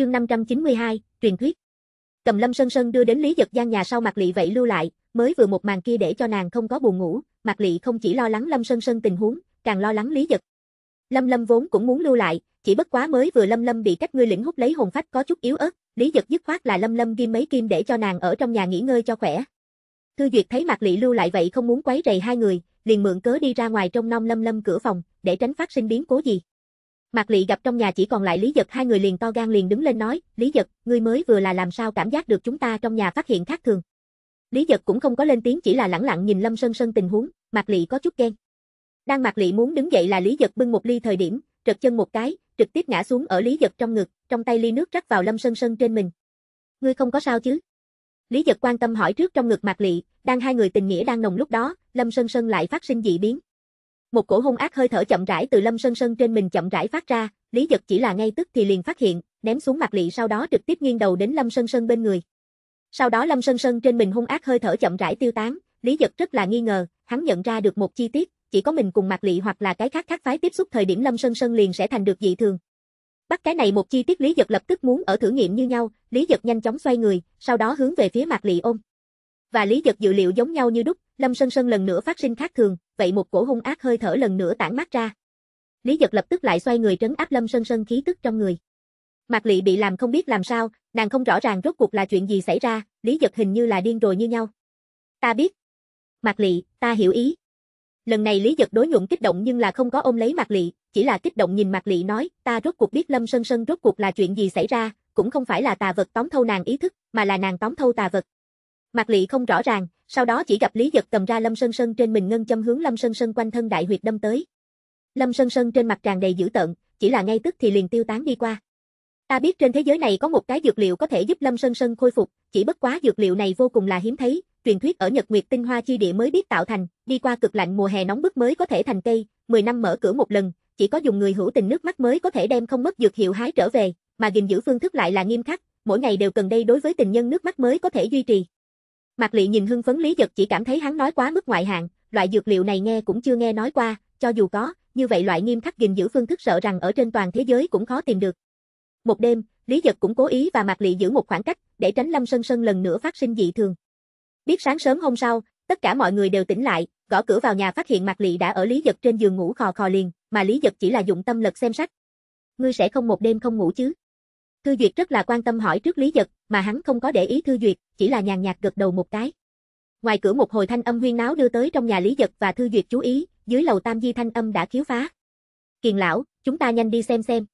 chương 592, truyền thuyết. Cầm Lâm Sơn Sơn đưa đến Lý Giật Giang nhà sau Mạc Lị vậy lưu lại, mới vừa một màn kia để cho nàng không có buồn ngủ, Mạc Lị không chỉ lo lắng Lâm Sơn Sơn tình huống, càng lo lắng Lý Giật. Lâm Lâm vốn cũng muốn lưu lại, chỉ bất quá mới vừa Lâm Lâm bị cách ngươi lĩnh hút lấy hồn phách có chút yếu ớt, Lý Giật dứt khoát là Lâm Lâm ghim mấy kim để cho nàng ở trong nhà nghỉ ngơi cho khỏe. Thư Duyệt thấy Mạc Lị lưu lại vậy không muốn quấy rầy hai người, liền mượn cớ đi ra ngoài trong nong Lâm Lâm cửa phòng, để tránh phát sinh biến cố gì. Mạc Lị gặp trong nhà chỉ còn lại Lý Giật hai người liền to gan liền đứng lên nói, Lý Giật, ngươi mới vừa là làm sao cảm giác được chúng ta trong nhà phát hiện khác thường. Lý Giật cũng không có lên tiếng chỉ là lẳng lặng nhìn Lâm Sơn Sơn tình huống, Mạc Lị có chút ghen. Đang Mạc Lị muốn đứng dậy là Lý Giật bưng một ly thời điểm, trật chân một cái, trực tiếp ngã xuống ở Lý Giật trong ngực, trong tay ly nước rắc vào Lâm Sơn Sơn trên mình. Ngươi không có sao chứ? Lý Giật quan tâm hỏi trước trong ngực Mạc Lị, đang hai người tình nghĩa đang nồng lúc đó, Lâm Sơn Sơn lại phát sinh dị biến. Một cổ hung ác hơi thở chậm rãi từ Lâm Sơn Sơn trên mình chậm rãi phát ra, Lý Giật chỉ là ngay tức thì liền phát hiện, ném xuống mặt lị sau đó trực tiếp nghiêng đầu đến Lâm Sơn Sơn bên người. Sau đó Lâm Sơn Sơn trên mình hung ác hơi thở chậm rãi tiêu tán, Lý Giật rất là nghi ngờ, hắn nhận ra được một chi tiết, chỉ có mình cùng mặt Lệ hoặc là cái khác khác phái tiếp xúc thời điểm Lâm Sơn Sơn liền sẽ thành được dị thường. Bắt cái này một chi tiết Lý Giật lập tức muốn ở thử nghiệm như nhau, Lý Giật nhanh chóng xoay người, sau đó hướng về phía mặt Lệ ôm. Và Lý Giật dự liệu giống nhau như đúc, Lâm Sơn Sơn lần nữa phát sinh khác thường, vậy một cổ hung ác hơi thở lần nữa tản mát ra. Lý Dật lập tức lại xoay người trấn áp Lâm Sơn Sơn khí tức trong người. Mạc Lệ bị làm không biết làm sao, nàng không rõ ràng rốt cuộc là chuyện gì xảy ra, Lý Dật hình như là điên rồi như nhau. Ta biết. Mạc Lệ, ta hiểu ý. Lần này Lý Dật đối nhuận kích động nhưng là không có ôm lấy Mạc Lệ, chỉ là kích động nhìn Mạc Lệ nói, ta rốt cuộc biết Lâm Sơn Sơn rốt cuộc là chuyện gì xảy ra, cũng không phải là tà vật tóm thâu nàng ý thức, mà là nàng tóm thâu tà vật. Mạc Lệ không rõ ràng, sau đó chỉ gặp Lý Giật cầm ra Lâm Sơn Sơn trên mình ngân châm hướng Lâm Sơn Sơn quanh thân đại huyệt đâm tới. Lâm Sơn Sơn trên mặt tràn đầy dữ tợn, chỉ là ngay tức thì liền tiêu tán đi qua. Ta biết trên thế giới này có một cái dược liệu có thể giúp Lâm Sơn Sơn khôi phục, chỉ bất quá dược liệu này vô cùng là hiếm thấy, truyền thuyết ở Nhật Nguyệt tinh hoa chi địa mới biết tạo thành, đi qua cực lạnh mùa hè nóng bức mới có thể thành cây, 10 năm mở cửa một lần, chỉ có dùng người hữu tình nước mắt mới có thể đem không mất dược hiệu hái trở về, mà gìn giữ phương thức lại là nghiêm khắc, mỗi ngày đều cần đây đối với tình nhân nước mắt mới có thể duy trì. Mạc Lệ nhìn hưng phấn Lý Giật chỉ cảm thấy hắn nói quá mức ngoại hạng, loại dược liệu này nghe cũng chưa nghe nói qua, cho dù có, như vậy loại nghiêm khắc gìn giữ phương thức sợ rằng ở trên toàn thế giới cũng khó tìm được. Một đêm, Lý Giật cũng cố ý và Mạc Lệ giữ một khoảng cách, để tránh Lâm Sơn Sơn lần nữa phát sinh dị thường. Biết sáng sớm hôm sau, tất cả mọi người đều tỉnh lại, gõ cửa vào nhà phát hiện Mạc Lệ đã ở Lý Giật trên giường ngủ khò khò liền, mà Lý Giật chỉ là dụng tâm lực xem sách. Ngươi sẽ không một đêm không ngủ chứ? Thư Duyệt rất là quan tâm hỏi trước Lý Dật mà hắn không có để ý Thư Duyệt, chỉ là nhàn nhạt gật đầu một cái. Ngoài cửa một hồi thanh âm huyên náo đưa tới trong nhà Lý Dật và Thư Duyệt chú ý, dưới lầu Tam Di thanh âm đã khiếu phá. Kiền lão, chúng ta nhanh đi xem xem.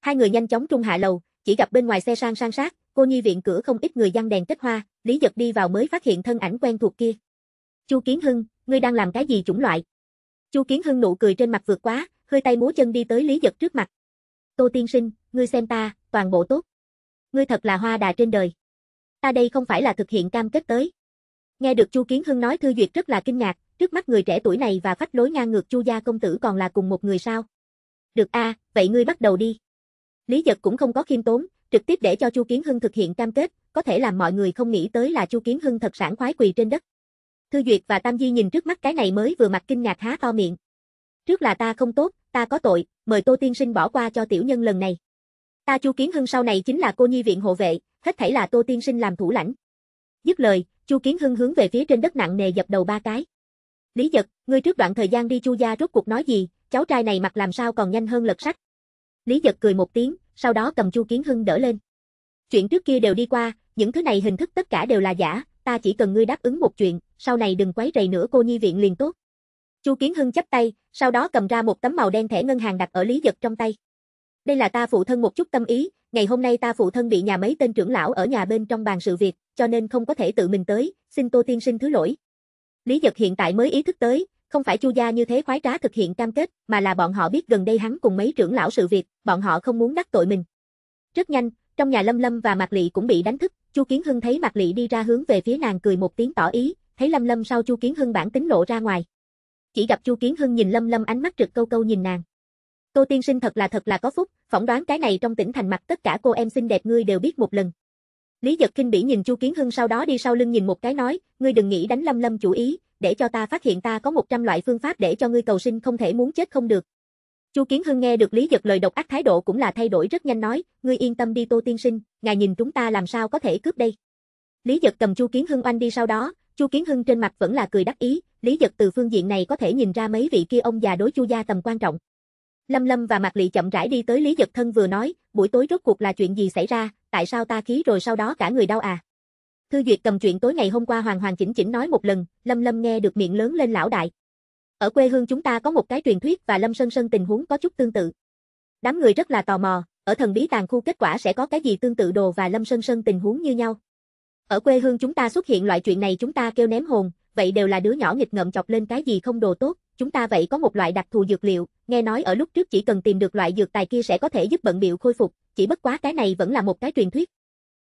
Hai người nhanh chóng trung hạ lầu, chỉ gặp bên ngoài xe sang sang sát, cô nhi viện cửa không ít người giăng đèn kết hoa, Lý Dật đi vào mới phát hiện thân ảnh quen thuộc kia. Chu Kiến Hưng, ngươi đang làm cái gì chủng loại? Chu Kiến Hưng nụ cười trên mặt vượt quá, hơi tay múa chân đi tới Lý Dật trước mặt. Tô tiên sinh, ngươi xem ta, toàn bộ tốt ngươi thật là hoa đà trên đời. Ta đây không phải là thực hiện cam kết tới. Nghe được Chu Kiến Hưng nói Thư Duyệt rất là kinh ngạc, trước mắt người trẻ tuổi này và phách lối ngang ngược Chu gia công tử còn là cùng một người sao? Được a, à, vậy ngươi bắt đầu đi. Lý Dật cũng không có khiêm tốn, trực tiếp để cho Chu Kiến Hưng thực hiện cam kết, có thể làm mọi người không nghĩ tới là Chu Kiến Hưng thật sảng khoái quỳ trên đất. Thư Duyệt và Tam Di nhìn trước mắt cái này mới vừa mặt kinh ngạc há to miệng. Trước là ta không tốt, ta có tội, mời Tô tiên sinh bỏ qua cho tiểu nhân lần này. Ta Chu Kiến Hưng sau này chính là cô nhi viện hộ vệ, hết thảy là Tô tiên sinh làm thủ lãnh. Dứt lời, Chu Kiến Hưng hướng về phía trên đất nặng nề dập đầu ba cái. Lý giật, ngươi trước đoạn thời gian đi Chu gia rốt cuộc nói gì, cháu trai này mặt làm sao còn nhanh hơn lật sách. Lý giật cười một tiếng, sau đó cầm Chu Kiến Hưng đỡ lên. Chuyện trước kia đều đi qua, những thứ này hình thức tất cả đều là giả, ta chỉ cần ngươi đáp ứng một chuyện, sau này đừng quấy rầy nữa cô nhi viện liền tốt. Chu Kiến Hưng chắp tay, sau đó cầm ra một tấm màu đen thẻ ngân hàng đặt ở Lý giật trong tay. Đây là ta phụ thân một chút tâm ý, ngày hôm nay ta phụ thân bị nhà mấy tên trưởng lão ở nhà bên trong bàn sự việc, cho nên không có thể tự mình tới, xin Tô Tiên sinh thứ lỗi. Lý Dật hiện tại mới ý thức tới, không phải Chu gia như thế khoái trá thực hiện cam kết, mà là bọn họ biết gần đây hắn cùng mấy trưởng lão sự việc, bọn họ không muốn đắc tội mình. Rất nhanh, trong nhà Lâm Lâm và Mạc Lệ cũng bị đánh thức, Chu Kiến Hưng thấy Mạc Lệ đi ra hướng về phía nàng cười một tiếng tỏ ý, thấy Lâm Lâm sau Chu Kiến Hưng bản tính lộ ra ngoài. Chỉ gặp Chu Kiến Hưng nhìn Lâm Lâm ánh mắt trực câu câu nhìn nàng. Tô tiên sinh thật là thật là có phúc, phỏng đoán cái này trong tỉnh thành mặt tất cả cô em xinh đẹp ngươi đều biết một lần. Lý giật kinh bỉ nhìn Chu Kiến Hưng sau đó đi sau lưng nhìn một cái nói, ngươi đừng nghĩ đánh lâm lâm chủ ý, để cho ta phát hiện ta có 100 loại phương pháp để cho ngươi cầu sinh không thể muốn chết không được. Chu Kiến Hưng nghe được Lý Giật lời độc ác thái độ cũng là thay đổi rất nhanh nói, ngươi yên tâm đi Tô tiên sinh, ngài nhìn chúng ta làm sao có thể cướp đây. Lý Giật cầm Chu Kiến Hưng oanh đi sau đó, Chu Kiến Hưng trên mặt vẫn là cười đắc ý, Lý Giật từ phương diện này có thể nhìn ra mấy vị kia ông già đối Chu gia tầm quan trọng. Lâm Lâm và Mạc Lị chậm rãi đi tới Lý Giật Thân vừa nói, buổi tối rốt cuộc là chuyện gì xảy ra, tại sao ta khí rồi sau đó cả người đau à? Thư Duyệt cầm chuyện tối ngày hôm qua hoàn hoàn chỉnh chỉnh nói một lần, Lâm Lâm nghe được miệng lớn lên lão đại. Ở quê hương chúng ta có một cái truyền thuyết và Lâm Sơn Sơn tình huống có chút tương tự. Đám người rất là tò mò, ở thần bí tàng khu kết quả sẽ có cái gì tương tự đồ và Lâm Sơn Sơn tình huống như nhau. Ở quê hương chúng ta xuất hiện loại chuyện này chúng ta kêu ném hồn, vậy đều là đứa nhỏ nghịch ngợm chọc lên cái gì không đồ tốt, chúng ta vậy có một loại đặc thù dược liệu, nghe nói ở lúc trước chỉ cần tìm được loại dược tài kia sẽ có thể giúp bận biểu khôi phục, chỉ bất quá cái này vẫn là một cái truyền thuyết.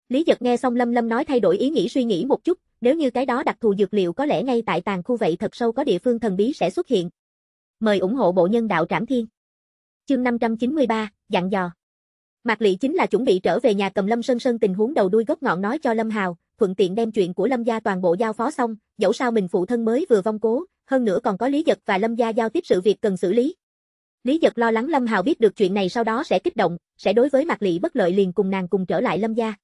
Lý Dật nghe xong Lâm Lâm nói thay đổi ý nghĩ suy nghĩ một chút, nếu như cái đó đặc thù dược liệu có lẽ ngay tại tàn khu vậy thật sâu có địa phương thần bí sẽ xuất hiện. Mời ủng hộ bộ nhân đạo Trảm Thiên. Chương 593, dặn dò. Mạc Lị chính là chuẩn bị trở về nhà cầm Lâm Sơn Sơn tình huống đầu đuôi gốc ngọn nói cho Lâm Hào, thuận tiện đem chuyện của Lâm gia toàn bộ giao phó xong, dẫu sao mình phụ thân mới vừa vong cố, hơn nữa còn có Lý Giật và Lâm Gia giao tiếp sự việc cần xử lý. Lý Giật lo lắng Lâm Hào biết được chuyện này sau đó sẽ kích động, sẽ đối với Mạc Lị bất lợi liền cùng nàng cùng trở lại Lâm Gia.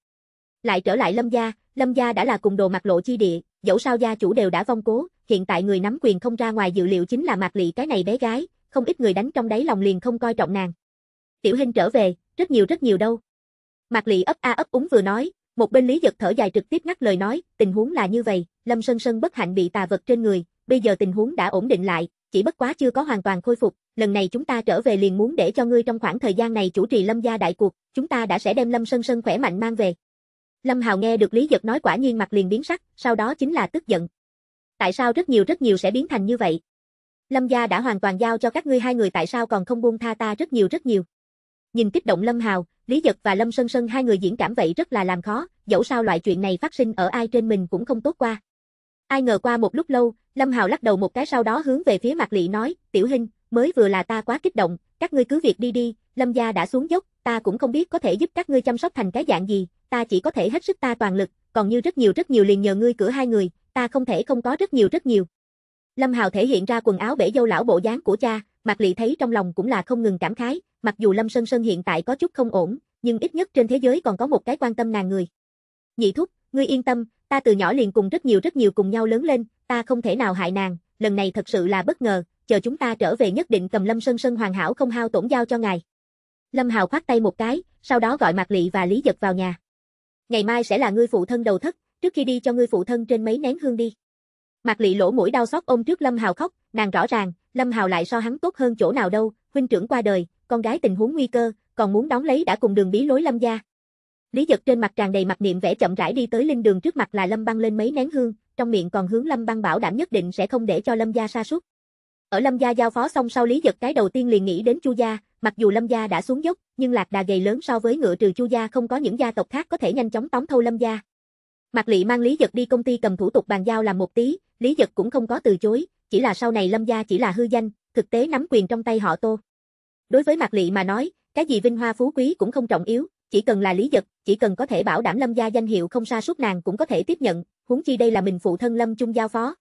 Lại trở lại Lâm Gia, Lâm Gia đã là cùng đồ Mạc Lộ chi địa, dẫu sao gia chủ đều đã vong cố, hiện tại người nắm quyền không ra ngoài dự liệu chính là Mạc Lị cái này bé gái, không ít người đánh trong đáy lòng liền không coi trọng nàng. Tiểu Hinh trở về, rất nhiều rất nhiều đâu. Mạc Lị ấp a ấp úng vừa nói, một bên Lý Giật thở dài trực tiếp ngắt lời nói, tình huống là như vậy, Lâm Sơn Sơn bất hạnh bị tà vật trên người, bây giờ tình huống đã ổn định lại, chỉ bất quá chưa có hoàn toàn khôi phục, lần này chúng ta trở về liền muốn để cho ngươi trong khoảng thời gian này chủ trì Lâm gia đại cuộc, chúng ta đã sẽ đem Lâm Sơn Sơn khỏe mạnh mang về. Lâm Hào nghe được Lý Dật nói quả nhiên mặt liền biến sắc, sau đó chính là tức giận. Tại sao rất nhiều rất nhiều sẽ biến thành như vậy? Lâm gia đã hoàn toàn giao cho các ngươi hai người tại sao còn không buông tha ta rất nhiều rất nhiều. Nhìn kích động Lâm Hào, Lý Dật và Lâm Sơn Sơn hai người diễn cảm vậy rất là làm khó, dẫu sao loại chuyện này phát sinh ở ai trên mình cũng không tốt qua. Ai ngờ qua một lúc lâu, Lâm Hào lắc đầu một cái sau đó hướng về phía mặt Lị nói, tiểu hình, mới vừa là ta quá kích động, các ngươi cứ việc đi đi, Lâm gia đã xuống dốc, ta cũng không biết có thể giúp các ngươi chăm sóc thành cái dạng gì, ta chỉ có thể hết sức ta toàn lực, còn như rất nhiều rất nhiều liền nhờ ngươi cửa hai người, ta không thể không có rất nhiều rất nhiều. Lâm Hào thể hiện ra quần áo bể dâu lão bộ dáng của cha, mặt Lị thấy trong lòng cũng là không ngừng cảm khái, mặc dù Lâm Sơn Sơn hiện tại có chút không ổn, nhưng ít nhất trên thế giới còn có một cái quan tâm nàng người. Nhị thúc, ngươi yên tâm, ta từ nhỏ liền cùng rất nhiều rất nhiều cùng nhau lớn lên, ta không thể nào hại nàng, lần này thật sự là bất ngờ, chờ chúng ta trở về nhất định cầm Lâm Sơn Sơn hoàn hảo không hao tổn giao cho ngài. Lâm Hào khoát tay một cái, sau đó gọi Mạc Lệ và Lý Dật vào nhà. Ngày mai sẽ là ngươi phụ thân đầu thất, trước khi đi cho ngươi phụ thân trên mấy nén hương đi. Mạc Lệ lỗ mũi đau xót ôm trước Lâm Hào khóc, nàng rõ ràng, Lâm Hào lại so hắn tốt hơn chỗ nào đâu, huynh trưởng qua đời, con gái tình huống nguy cơ, còn muốn đón lấy đã cùng đường bí lối Lâm gia. Lý Dật trên mặt tràn đầy mặt niệm vẽ chậm rãi đi tới linh đường trước mặt là Lâm Băng lên mấy nén hương, trong miệng còn hướng Lâm Băng bảo đảm nhất định sẽ không để cho Lâm gia sa sút. Ở Lâm gia giao phó xong sau Lý Dật cái đầu tiên liền nghĩ đến Chu gia, mặc dù Lâm gia đã xuống dốc, nhưng lạc đà gầy lớn so với ngựa trừ Chu gia không có những gia tộc khác có thể nhanh chóng tóm thâu Lâm gia. Mạc Lệ mang Lý Dật đi công ty cầm thủ tục bàn giao làm một tí, Lý Dật cũng không có từ chối, chỉ là sau này Lâm gia chỉ là hư danh, thực tế nắm quyền trong tay họ Tô. Đối với Mạc Lệ mà nói, cái gì vinh hoa phú quý cũng không trọng yếu, chỉ cần là Lý Giật, chỉ cần có thể bảo đảm Lâm gia danh hiệu không sa suốt nàng cũng có thể tiếp nhận, huống chi đây là mình phụ thân Lâm Trung giao phó.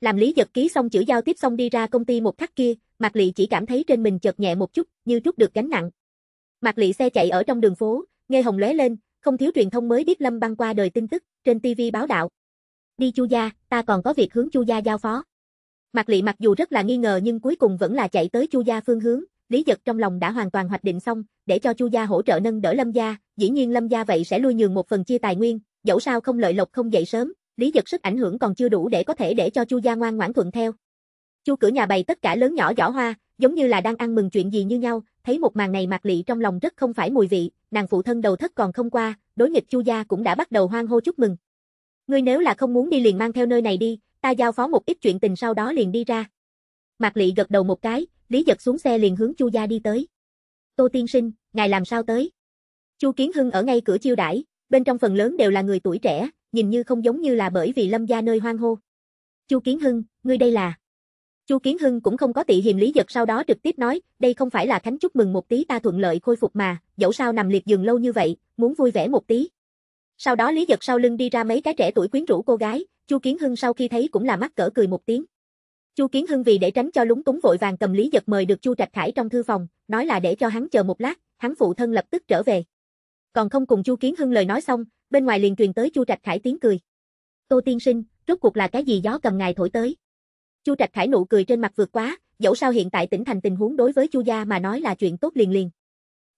Làm Lý Giật ký xong chữ giao tiếp xong đi ra công ty một khắc kia, Mạc Lị chỉ cảm thấy trên mình chợt nhẹ một chút, như chút được gánh nặng. Mạc Lị xe chạy ở trong đường phố, nghe hồng lóe lên, không thiếu truyền thông mới biết Lâm băng qua đời tin tức, trên TV báo đạo. Đi Chu gia, ta còn có việc hướng Chu gia giao phó. Mạc Lị mặc dù rất là nghi ngờ nhưng cuối cùng vẫn là chạy tới Chu gia phương hướng, Lý Dật trong lòng đã hoàn toàn hoạch định xong, để cho Chu gia hỗ trợ nâng đỡ Lâm gia, dĩ nhiên Lâm gia vậy sẽ lui nhường một phần chia tài nguyên, dẫu sao không lợi lộc không dậy sớm, Lý Dật sức ảnh hưởng còn chưa đủ để có thể để cho Chu gia ngoan ngoãn thuận theo. Chu cửa nhà bày tất cả lớn nhỏ giỏ hoa, giống như là đang ăn mừng chuyện gì như nhau, thấy một màn này Mạc Lệ trong lòng rất không phải mùi vị, nàng phụ thân đầu thất còn không qua, đối nghịch Chu gia cũng đã bắt đầu hoang hô chúc mừng. Ngươi nếu là không muốn đi liền mang theo nơi này đi, ta giao phó một ít chuyện tình sau đó liền đi ra. Mạc Lệ gật đầu một cái, Lý giật xuống xe liền hướng Chu gia đi tới. Tô tiên sinh, ngài làm sao tới? Chu Kiến Hưng ở ngay cửa chiêu đãi, bên trong phần lớn đều là người tuổi trẻ, nhìn như không giống như là bởi vì lâm gia nơi hoang hô. Chu Kiến Hưng, ngươi đây là... Chu Kiến Hưng cũng không có tị hiềm lý giật sau đó trực tiếp nói, đây không phải là khánh chúc mừng một tí ta thuận lợi khôi phục mà, dẫu sao nằm liệt giường lâu như vậy, muốn vui vẻ một tí. Sau đó lý giật sau lưng đi ra mấy cái trẻ tuổi quyến rũ cô gái, Chu Kiến Hưng sau khi thấy cũng là mắt cỡ cười một tiếng. Chu Kiến Hưng vì để tránh cho lúng túng vội vàng cầm Lý Giật mời được Chu Trạch Khải trong thư phòng, nói là để cho hắn chờ một lát, hắn phụ thân lập tức trở về. Còn không cùng Chu Kiến Hưng lời nói xong, bên ngoài liền truyền tới Chu Trạch Khải tiếng cười. Tô tiên sinh, rốt cuộc là cái gì gió cầm ngài thổi tới? Chu Trạch Khải nụ cười trên mặt vượt quá, dẫu sao hiện tại tỉnh thành tình huống đối với Chu gia mà nói là chuyện tốt liền liền.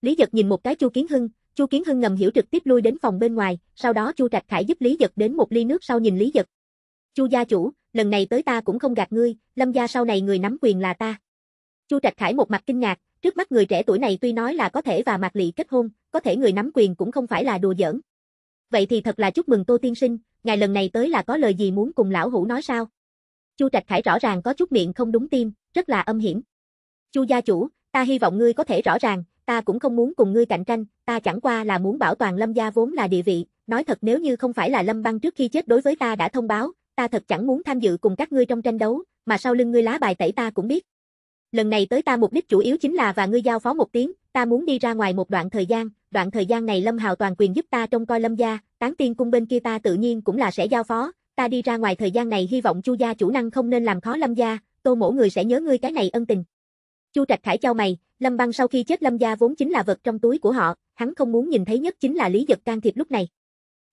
Lý Giật nhìn một cái Chu Kiến Hưng, Chu Kiến Hưng ngầm hiểu trực tiếp lui đến phòng bên ngoài, sau đó Chu Trạch Khải giúp Lý Giật đến một ly nước sau nhìn Lý Giật, Chu gia chủ, lần này tới ta cũng không gạt ngươi, Lâm gia sau này người nắm quyền là ta. Chu Trạch Khải một mặt kinh ngạc, trước mắt người trẻ tuổi này tuy nói là có thể và Mạc Lệ kết hôn, có thể người nắm quyền cũng không phải là đùa giỡn. Vậy thì thật là chúc mừng Tô tiên sinh, ngài lần này tới là có lời gì muốn cùng lão hữu nói sao? Chu Trạch Khải rõ ràng có chút miệng không đúng tim, rất là âm hiểm. Chu gia chủ, ta hy vọng ngươi có thể rõ ràng, ta cũng không muốn cùng ngươi cạnh tranh, ta chẳng qua là muốn bảo toàn Lâm gia vốn là địa vị, nói thật nếu như không phải là Lâm Băng trước khi chết đối với ta đã thông báo, ta thật chẳng muốn tham dự cùng các ngươi trong tranh đấu, mà sau lưng ngươi lá bài tẩy ta cũng biết. Lần này tới ta mục đích chủ yếu chính là và ngươi giao phó một tiếng, ta muốn đi ra ngoài một đoạn thời gian, đoạn thời gian này Lâm Hào toàn quyền giúp ta trông coi Lâm gia, tán tiên cung bên kia ta tự nhiên cũng là sẽ giao phó, ta đi ra ngoài thời gian này hy vọng Chu gia chủ năng không nên làm khó Lâm gia, Tô mỗ người sẽ nhớ ngươi cái này ân tình. Chu Trạch Khải chau mày, Lâm Băng sau khi chết Lâm gia vốn chính là vật trong túi của họ, hắn không muốn nhìn thấy nhất chính là Lý Dật can thiệp lúc này.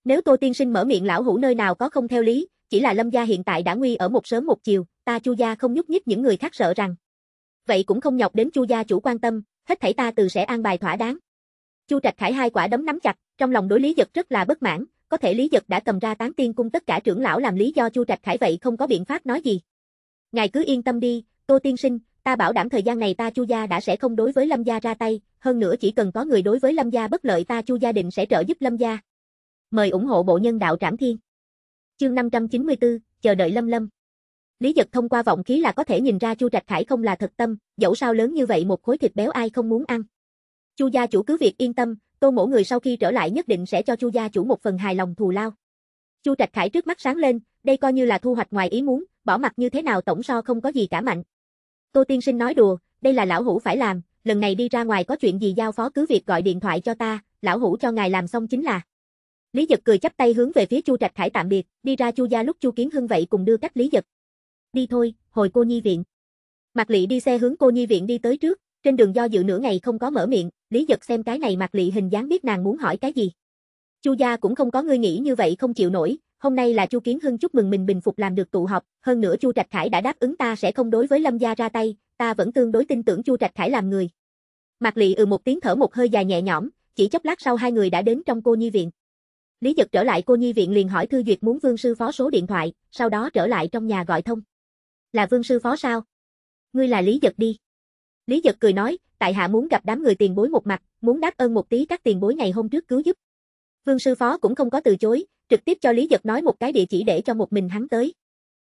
Nếu Tô tiên sinh mở miệng lão hủ nơi nào có không theo lý, chỉ là Lâm gia hiện tại đã nguy ở một sớm một chiều, ta Chu gia không nhúc nhích những người khác sợ rằng. Vậy cũng không nhọc đến Chu gia chủ quan tâm, hết thảy ta từ sẽ an bài thỏa đáng. Chu Trạch Khải hai quả đấm nắm chặt, trong lòng đối Lý Dật rất là bất mãn, có thể Lý Dật đã cầm ra Tán Tiên cung tất cả trưởng lão làm lý do Chu Trạch Khải vậy không có biện pháp nói gì. Ngài cứ yên tâm đi, Tô tiên sinh, ta bảo đảm thời gian này ta Chu gia đã sẽ không đối với Lâm gia ra tay, hơn nữa chỉ cần có người đối với Lâm gia bất lợi ta Chu gia định sẽ trợ giúp Lâm gia. Mời ủng hộ bộ nhân đạo Trảm Thiên. Chương 594, chờ đợi Lâm Lâm. Lý Dật thông qua vọng khí là có thể nhìn ra Chu Trạch Khải không là thật tâm, dẫu sao lớn như vậy một khối thịt béo ai không muốn ăn. Chu gia chủ cứ việc yên tâm, Tô Mỗ người sau khi trở lại nhất định sẽ cho Chu gia chủ một phần hài lòng thù lao. Chu Trạch Khải trước mắt sáng lên, đây coi như là thu hoạch ngoài ý muốn, bỏ mặt như thế nào tổng so không có gì cả mạnh. Tô tiên sinh nói đùa, đây là lão hủ phải làm, lần này đi ra ngoài có chuyện gì giao phó cứ việc gọi điện thoại cho ta, lão hủ cho ngài làm xong chính là. Lý Dật cười chắp tay hướng về phía Chu Trạch Khải tạm biệt, đi ra Chu gia lúc Chu Kiến Hưng vậy cùng đưa cách Lý Dật. Đi thôi, hồi cô nhi viện. Mạc Lệ đi xe hướng cô nhi viện đi tới trước, trên đường do dự nửa ngày không có mở miệng, Lý Dật xem cái này Mạc Lệ hình dáng biết nàng muốn hỏi cái gì. Chu gia cũng không có ngươi nghĩ như vậy không chịu nổi, hôm nay là Chu Kiến Hưng chúc mừng mình bình phục làm được tụ họp, hơn nữa Chu Trạch Khải đã đáp ứng ta sẽ không đối với Lâm gia ra tay, ta vẫn tương đối tin tưởng Chu Trạch Khải làm người. Mạc Lệ ừ một tiếng thở một hơi dài nhẹ nhõm, chỉ chốc lát sau hai người đã đến trong cô nhi viện. Lý Dật trở lại cô nhi viện liền hỏi Thư Duyệt muốn Vương sư phó số điện thoại, sau đó trở lại trong nhà gọi thông. Là Vương sư phó sao? Ngươi là Lý Dật đi. Lý Dật cười nói, tại hạ muốn gặp đám người tiền bối một mặt, muốn đáp ơn một tí các tiền bối ngày hôm trước cứu giúp. Vương sư phó cũng không có từ chối, trực tiếp cho Lý Dật nói một cái địa chỉ để cho một mình hắn tới.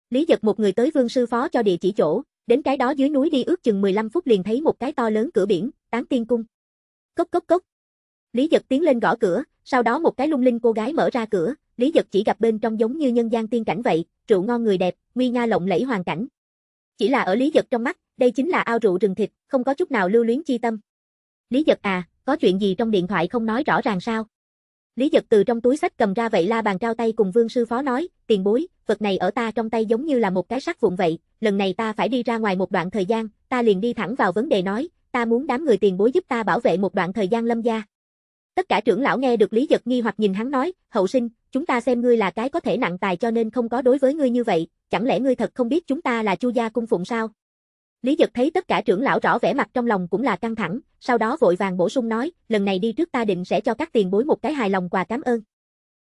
Lý Dật một người tới Vương sư phó cho địa chỉ chỗ, đến cái đó dưới núi đi ước chừng 15 phút liền thấy một cái to lớn cửa biển, Tán Tiên cung. Cốc cốc cốc. Lý Dật tiến lên gõ cửa, sau đó một cái lung linh cô gái mở ra cửa, Lý Giật chỉ gặp bên trong giống như nhân gian tiên cảnh vậy, rượu ngon người đẹp, nguy nga lộng lẫy hoàn cảnh. Chỉ là ở Lý Giật trong mắt, đây chính là ao rượu rừng thịt, không có chút nào lưu luyến chi tâm. Lý Giật à, có chuyện gì trong điện thoại không nói rõ ràng sao? Lý Giật từ trong túi sách cầm ra vậy la bàn trao tay cùng Vương sư phó nói, tiền bối, vật này ở ta trong tay giống như là một cái sắt vụn vậy, lần này ta phải đi ra ngoài một đoạn thời gian, ta liền đi thẳng vào vấn đề nói, ta muốn đám người tiền bối giúp ta bảo vệ một đoạn thời gian lâm gia. Tất cả trưởng lão nghe được Lý Giật nghi hoặc nhìn hắn nói, hậu sinh, chúng ta xem ngươi là cái có thể nặng tài cho nên không có đối với ngươi như vậy, chẳng lẽ ngươi thật không biết chúng ta là chu gia cung phụng sao? Lý Giật thấy tất cả trưởng lão rõ vẻ mặt trong lòng cũng là căng thẳng, sau đó vội vàng bổ sung nói, lần này đi trước ta định sẽ cho các tiền bối một cái hài lòng quà cảm ơn.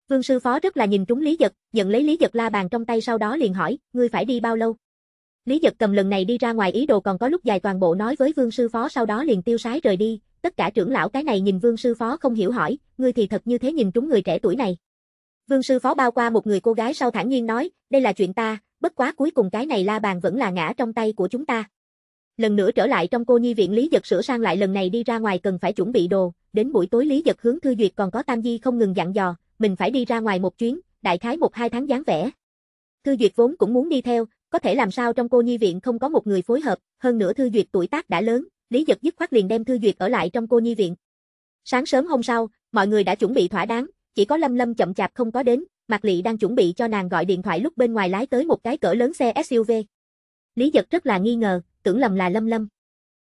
Vương sư phó rất là nhìn trúng Lý Giật, nhận lấy Lý Giật la bàn trong tay sau đó liền hỏi, ngươi phải đi bao lâu? Lý dật cầm lần này đi ra ngoài ý đồ còn có lúc dài toàn bộ nói với vương sư phó sau đó liền tiêu sái rời đi, tất cả trưởng lão cái này nhìn vương sư phó không hiểu hỏi, ngươi thì thật như thế nhìn trúng người trẻ tuổi này. Vương sư phó bao qua một người cô gái sau thản nhiên nói, đây là chuyện ta, bất quá cuối cùng cái này la bàn vẫn là ngã trong tay của chúng ta. Lần nữa trở lại trong cô nhi viện Lý Giật sửa sang lại lần này đi ra ngoài cần phải chuẩn bị đồ, đến buổi tối Lý Giật hướng Thư Duyệt còn có Tam Di không ngừng dặn dò, mình phải đi ra ngoài một chuyến, đại khái một hai tháng dáng vẻ. Thư Duyệt vốn cũng muốn đi theo, có thể làm sao trong cô nhi viện không có một người phối hợp, hơn nữa Thư Duyệt tuổi tác đã lớn, Lý Dật dứt khoát liền đem Thư Duyệt ở lại trong cô nhi viện. Sáng sớm hôm sau, mọi người đã chuẩn bị thỏa đáng, chỉ có Lâm Lâm chậm chạp không có đến, Mạc Lệ đang chuẩn bị cho nàng gọi điện thoại lúc bên ngoài lái tới một cái cỡ lớn xe SUV. Lý Dật rất là nghi ngờ, tưởng lầm là Lâm Lâm.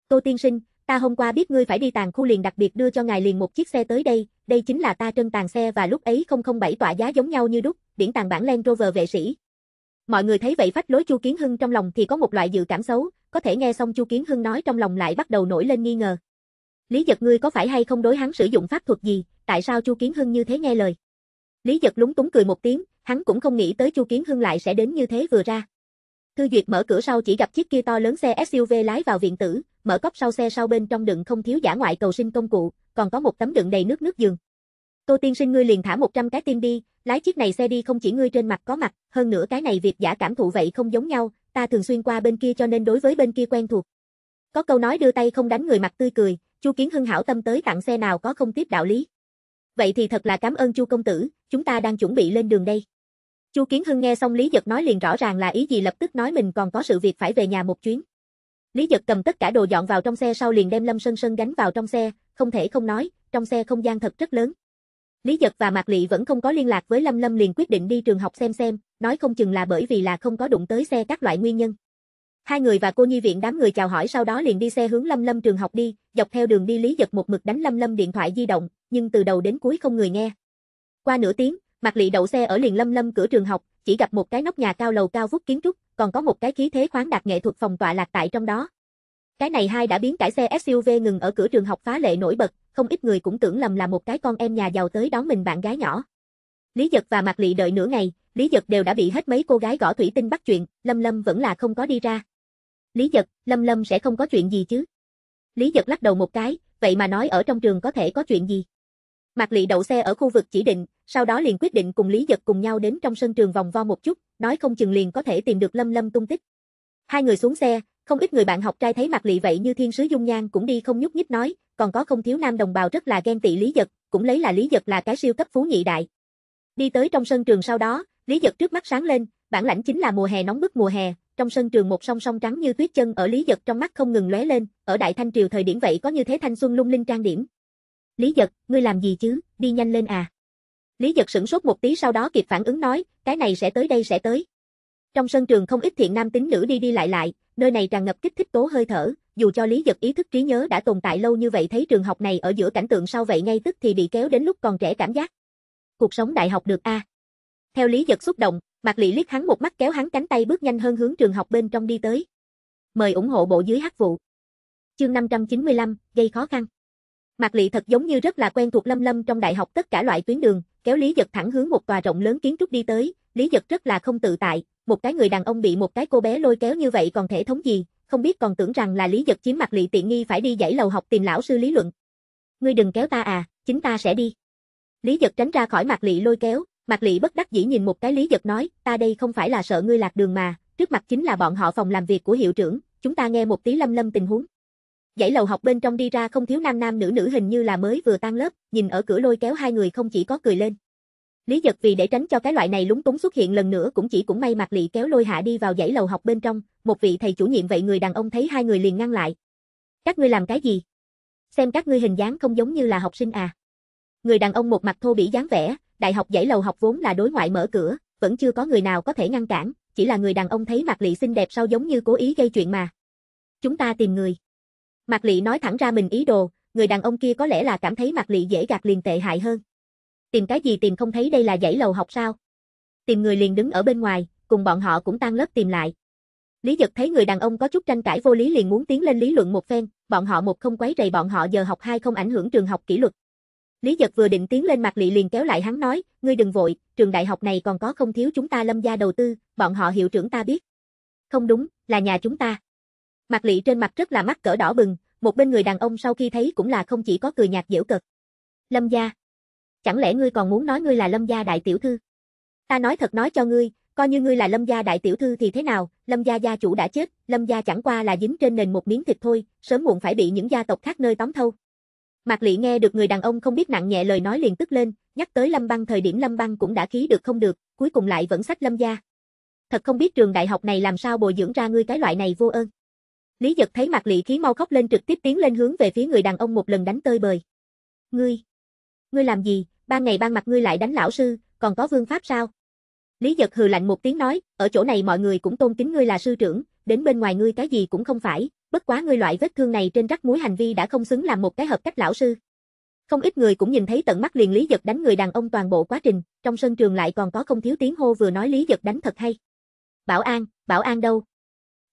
Tô tiên sinh, ta hôm qua biết ngươi phải đi tàn khu liền đặc biệt đưa cho ngài liền một chiếc xe tới đây, đây chính là ta trân tàn xe và lúc ấy 007 tỏa giá giống nhau như đúc, điển tàn bản Land Rover vệ sĩ. Mọi người thấy vậy phách lối Chu Kiến Hưng trong lòng thì có một loại dự cảm xấu, có thể nghe xong Chu Kiến Hưng nói trong lòng lại bắt đầu nổi lên nghi ngờ. Lý Giật ngươi có phải hay không đối hắn sử dụng pháp thuật gì, tại sao Chu Kiến Hưng như thế nghe lời? Lý Giật lúng túng cười một tiếng, hắn cũng không nghĩ tới Chu Kiến Hưng lại sẽ đến như thế vừa ra. Thư Duyệt mở cửa sau chỉ gặp chiếc kia to lớn xe SUV lái vào viện tử, mở cốc sau xe sau bên trong đựng không thiếu giả ngoại cầu sinh công cụ, còn có một tấm đựng đầy nước nước giường. Tô tiên sinh ngươi liền thả 100 cái tim đi, lái chiếc này xe đi không chỉ ngươi trên mặt có mặt, hơn nữa cái này việc giả cảm thụ vậy không giống nhau, ta thường xuyên qua bên kia cho nên đối với bên kia quen thuộc. Có câu nói đưa tay không đánh người mặt tươi cười, Chu Kiến Hưng hảo tâm tới tặng xe nào có không tiếp đạo lý. Vậy thì thật là cảm ơn Chu công tử, chúng ta đang chuẩn bị lên đường đây. Chu Kiến Hưng nghe xong Lý Dật nói liền rõ ràng là ý gì lập tức nói mình còn có sự việc phải về nhà một chuyến. Lý Dật cầm tất cả đồ dọn vào trong xe sau liền đem Lâm Sơn Sơn gánh vào trong xe, không thể không nói, trong xe không gian thật rất lớn. Lý Dật và Mạc Lị vẫn không có liên lạc với Lâm Lâm liền quyết định đi trường học xem xem, nói không chừng là bởi vì là không có đụng tới xe các loại nguyên nhân. Hai người và cô nhi viện đám người chào hỏi sau đó liền đi xe hướng Lâm Lâm trường học đi, dọc theo đường đi Lý Giật một mực đánh Lâm Lâm điện thoại di động, nhưng từ đầu đến cuối không người nghe. Qua nửa tiếng, Mạc Lị đậu xe ở liền Lâm Lâm cửa trường học, chỉ gặp một cái nóc nhà cao lầu cao vút kiến trúc, còn có một cái khí thế khoáng đạt nghệ thuật phòng tọa lạc tại trong đó. Cái này hai đã biến cải xe SUV ngừng ở cửa trường học phá lệ nổi bật, không ít người cũng tưởng lầm là một cái con em nhà giàu tới đón mình bạn gái nhỏ. Lý dật và Mạc Lị đợi nửa ngày, Lý Dật đều đã bị hết mấy cô gái gõ thủy tinh bắt chuyện, Lâm Lâm vẫn là không có đi ra. Lý Dật, Lâm Lâm sẽ không có chuyện gì chứ? Lý Dật lắc đầu một cái, vậy mà nói ở trong trường có thể có chuyện gì? Mạc Lệ đậu xe ở khu vực chỉ định, sau đó liền quyết định cùng Lý Dật cùng nhau đến trong sân trường vòng vo một chút, nói không chừng liền có thể tìm được Lâm Lâm tung tích. Hai người xuống xe, không ít người bạn học trai thấy Mạc Lệ vậy như thiên sứ dung nhan cũng đi không nhúc nhích nói, còn có không thiếu nam đồng bào rất là ghen tị Lý Dật, cũng lấy là Lý Dật là cái siêu cấp phú nhị đại. Đi tới trong sân trường sau đó, Lý Dật trước mắt sáng lên, bản lãnh chính là mùa hè nóng bức mùa hè, trong sân trường một song song trắng như tuyết chân ở Lý Dật trong mắt không ngừng lóe lên, ở Đại Thanh Triều thời điểm vậy có như thế thanh xuân lung linh trang điểm. Lý Dật, ngươi làm gì chứ, đi nhanh lên à. Lý Dật sửng sốt một tí sau đó kịp phản ứng nói, cái này sẽ tới đây sẽ tới. Trong sân trường không ít thiện nam tín nữ đi đi lại lại, nơi này tràn ngập kích thích tố hơi thở, dù cho Lý Dật ý thức trí nhớ đã tồn tại lâu như vậy thấy trường học này ở giữa cảnh tượng sau vậy ngay tức thì bị kéo đến lúc còn trẻ cảm giác. Cuộc sống đại học được a à? Theo Lý Giật xúc động, Mạc Lị liếc hắn một mắt kéo hắn cánh tay bước nhanh hơn hướng trường học bên trong đi tới. Mời ủng hộ bộ dưới hát vụ. Chương 595, gây khó khăn. Mạc Lị thật giống như rất là quen thuộc Lâm Lâm trong đại học tất cả loại tuyến đường, kéo Lý Giật thẳng hướng một tòa rộng lớn kiến trúc đi tới, Lý Giật rất là không tự tại, một cái người đàn ông bị một cái cô bé lôi kéo như vậy còn thể thống gì, không biết còn tưởng rằng là Lý Giật chiếm Mạc Lị tiện nghi phải đi dãy lầu học tìm lão sư lý luận. Ngươi đừng kéo ta à, chính ta sẽ đi. Lý Giật tránh ra khỏi Mạc Lị lôi kéo, Mạc Lị bất đắc dĩ nhìn một cái Lý Giật nói, ta đây không phải là sợ ngươi lạc đường mà, trước mặt chính là bọn họ phòng làm việc của hiệu trưởng, chúng ta nghe một tí lâm lâm tình huống. Dãy lầu học bên trong đi ra không thiếu nam nam nữ nữ hình như là mới vừa tan lớp, nhìn ở cửa lôi kéo hai người không chỉ có cười lên. Lý Giật vì để tránh cho cái loại này lúng túng xuất hiện lần nữa cũng chỉ cũng may Mạc Lị kéo lôi hạ đi vào dãy lầu học bên trong, một vị thầy chủ nhiệm vậy người đàn ông thấy hai người liền ngăn lại. Các ngươi làm cái gì? Xem các ngươi hình dáng không giống như là học sinh à. Người đàn ông một mặt thô bỉ dáng vẻ, Đại học dãy lầu học vốn là đối ngoại mở cửa, vẫn chưa có người nào có thể ngăn cản, chỉ là người đàn ông thấy Mạc Lị xinh đẹp sau giống như cố ý gây chuyện mà. Chúng ta tìm người. Mạc Lị nói thẳng ra mình ý đồ, người đàn ông kia có lẽ là cảm thấy Mạc Lị dễ gạt liền tệ hại hơn. Tìm cái gì tìm không thấy đây là dãy lầu học sao? Tìm người liền đứng ở bên ngoài, cùng bọn họ cũng tan lớp tìm lại. Lý Dật thấy người đàn ông có chút tranh cãi vô lý liền muốn tiến lên lý luận một phen, bọn họ một không quấy rầy bọn họ giờ học hai không ảnh hưởng trường học kỷ luật, Lý giật vừa định tiến lên mặt lị liền kéo lại hắn nói, ngươi đừng vội, trường đại học này còn có không thiếu chúng ta lâm gia đầu tư, bọn họ hiệu trưởng ta biết. Không đúng, là nhà chúng ta. Mặt lị trên mặt rất là mắt cỡ đỏ bừng, một bên người đàn ông sau khi thấy cũng là không chỉ có cười nhạt dễu cợt. Lâm gia. Chẳng lẽ ngươi còn muốn nói ngươi là lâm gia đại tiểu thư? Ta nói thật nói cho ngươi, coi như ngươi là lâm gia đại tiểu thư thì thế nào, lâm gia gia chủ đã chết, lâm gia chẳng qua là dính trên nền một miếng thịt thôi, sớm muộn phải bị những gia tộc khác nơi tóm thâu. Mạc Lệ nghe được người đàn ông không biết nặng nhẹ lời nói liền tức lên, nhắc tới Lâm Băng thời điểm Lâm Băng cũng đã khí được không được, cuối cùng lại vẫn sách Lâm gia. Thật không biết trường đại học này làm sao bồi dưỡng ra ngươi cái loại này vô ơn. Lý Dật thấy Mạc Lệ khí mau khóc lên trực tiếp tiến lên hướng về phía người đàn ông một lần đánh tơi bời. Ngươi, ngươi làm gì, Ba ngày ban mặt ngươi lại đánh lão sư, còn có vương pháp sao? Lý Dật hừ lạnh một tiếng nói, ở chỗ này mọi người cũng tôn kính ngươi là sư trưởng, đến bên ngoài ngươi cái gì cũng không phải, bất quá ngươi loại vết thương này trên rắc muối hành vi đã không xứng làm một cái hợp cách lão sư. Không ít người cũng nhìn thấy tận mắt liền Lý Giật đánh người đàn ông toàn bộ quá trình, trong sân trường lại còn có không thiếu tiếng hô vừa nói Lý Giật đánh thật hay. Bảo an, bảo an đâu?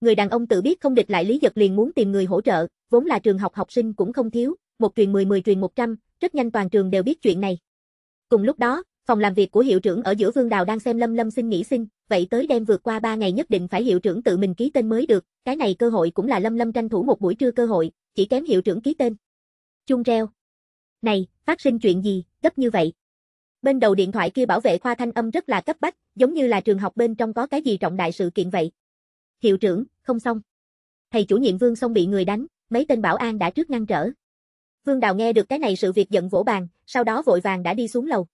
Người đàn ông tự biết không địch lại Lý Giật liền muốn tìm người hỗ trợ, vốn là trường học học sinh cũng không thiếu, một truyền 10 10 truyền 100, rất nhanh toàn trường đều biết chuyện này. Cùng lúc đó, phòng làm việc của hiệu trưởng ở giữa Vương Đào đang xem Lâm Lâm xin nghỉ xin, vậy tới đem vượt qua 3 ngày nhất định phải hiệu trưởng tự mình ký tên mới được, cái này cơ hội cũng là Lâm Lâm tranh thủ một buổi trưa cơ hội, chỉ kém hiệu trưởng ký tên. Chung reo. Này, phát sinh chuyện gì, gấp như vậy? Bên đầu điện thoại kia bảo vệ khoa thanh âm rất là cấp bách, giống như là trường học bên trong có cái gì trọng đại sự kiện vậy. Hiệu trưởng, không xong. Thầy chủ nhiệm Vương Song bị người đánh, mấy tên bảo an đã trước ngăn trở. Vương Đào nghe được cái này sự việc giận vỗ bàn, sau đó vội vàng đã đi xuống lầu.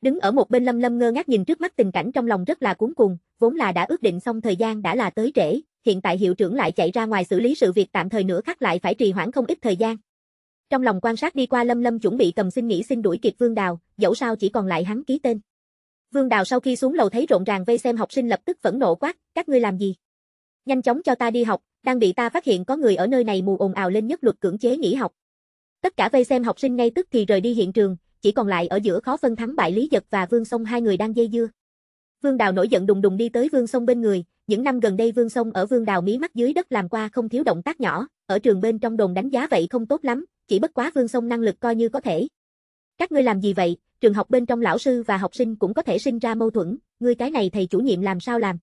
Đứng ở một bên Lâm Lâm ngơ ngác nhìn trước mắt tình cảnh trong lòng rất là cuốn cuồng, vốn là đã ước định xong thời gian đã là tới trễ, hiện tại hiệu trưởng lại chạy ra ngoài xử lý sự việc tạm thời nữa khác lại phải trì hoãn không ít thời gian. Trong lòng quan sát đi qua Lâm Lâm chuẩn bị cầm xin nghỉ xin đuổi kịp Vương Đào, dẫu sao chỉ còn lại hắn ký tên. Vương Đào sau khi xuống lầu thấy rộn ràng vây xem học sinh lập tức phẫn nộ quát, các ngươi làm gì? Nhanh chóng cho ta đi học, đang bị ta phát hiện có người ở nơi này mù ồn ào lên nhất luật cưỡng chế nghỉ học. Tất cả vây xem học sinh ngay tức thì rời đi hiện trường, chỉ còn lại ở giữa khó phân thắng bại Lý Giật và Vương Song hai người đang dây dưa. Vương Đào nổi giận đùng đùng đi tới Vương Song bên người, những năm gần đây Vương Sông ở Vương Đào mí mắt dưới đất làm qua không thiếu động tác nhỏ, ở trường bên trong đồn đánh giá vậy không tốt lắm, chỉ bất quá Vương Sông năng lực coi như có thể. Các ngươi làm gì vậy, trường học bên trong lão sư và học sinh cũng có thể sinh ra mâu thuẫn, ngươi cái này thầy chủ nhiệm làm sao làm?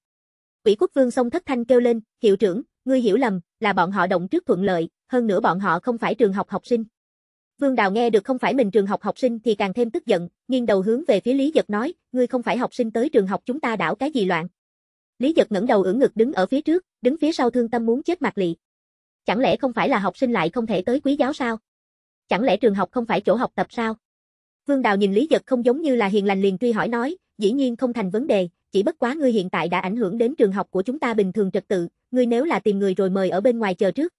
Quỷ quốc Vương Sông thất thanh kêu lên, hiệu trưởng, ngươi hiểu lầm, là bọn họ động trước thuận lợi, hơn nữa bọn họ không phải trường học học sinh. Vương Đào nghe được không phải mình trường học học sinh thì càng thêm tức giận, nghiêng đầu hướng về phía Lý Giật nói, ngươi không phải học sinh tới trường học chúng ta đảo cái gì loạn. Lý Dật ngẩng đầu ưỡn ngực đứng ở phía trước, đứng phía sau thương tâm muốn chết Mạc Lị. Chẳng lẽ không phải là học sinh lại không thể tới quý giáo sao? Chẳng lẽ trường học không phải chỗ học tập sao? Vương Đào nhìn Lý Dật không giống như là hiền lành liền truy hỏi nói, dĩ nhiên không thành vấn đề, chỉ bất quá ngươi hiện tại đã ảnh hưởng đến trường học của chúng ta bình thường trật tự, ngươi nếu là tìm người rồi mời ở bên ngoài chờ trước.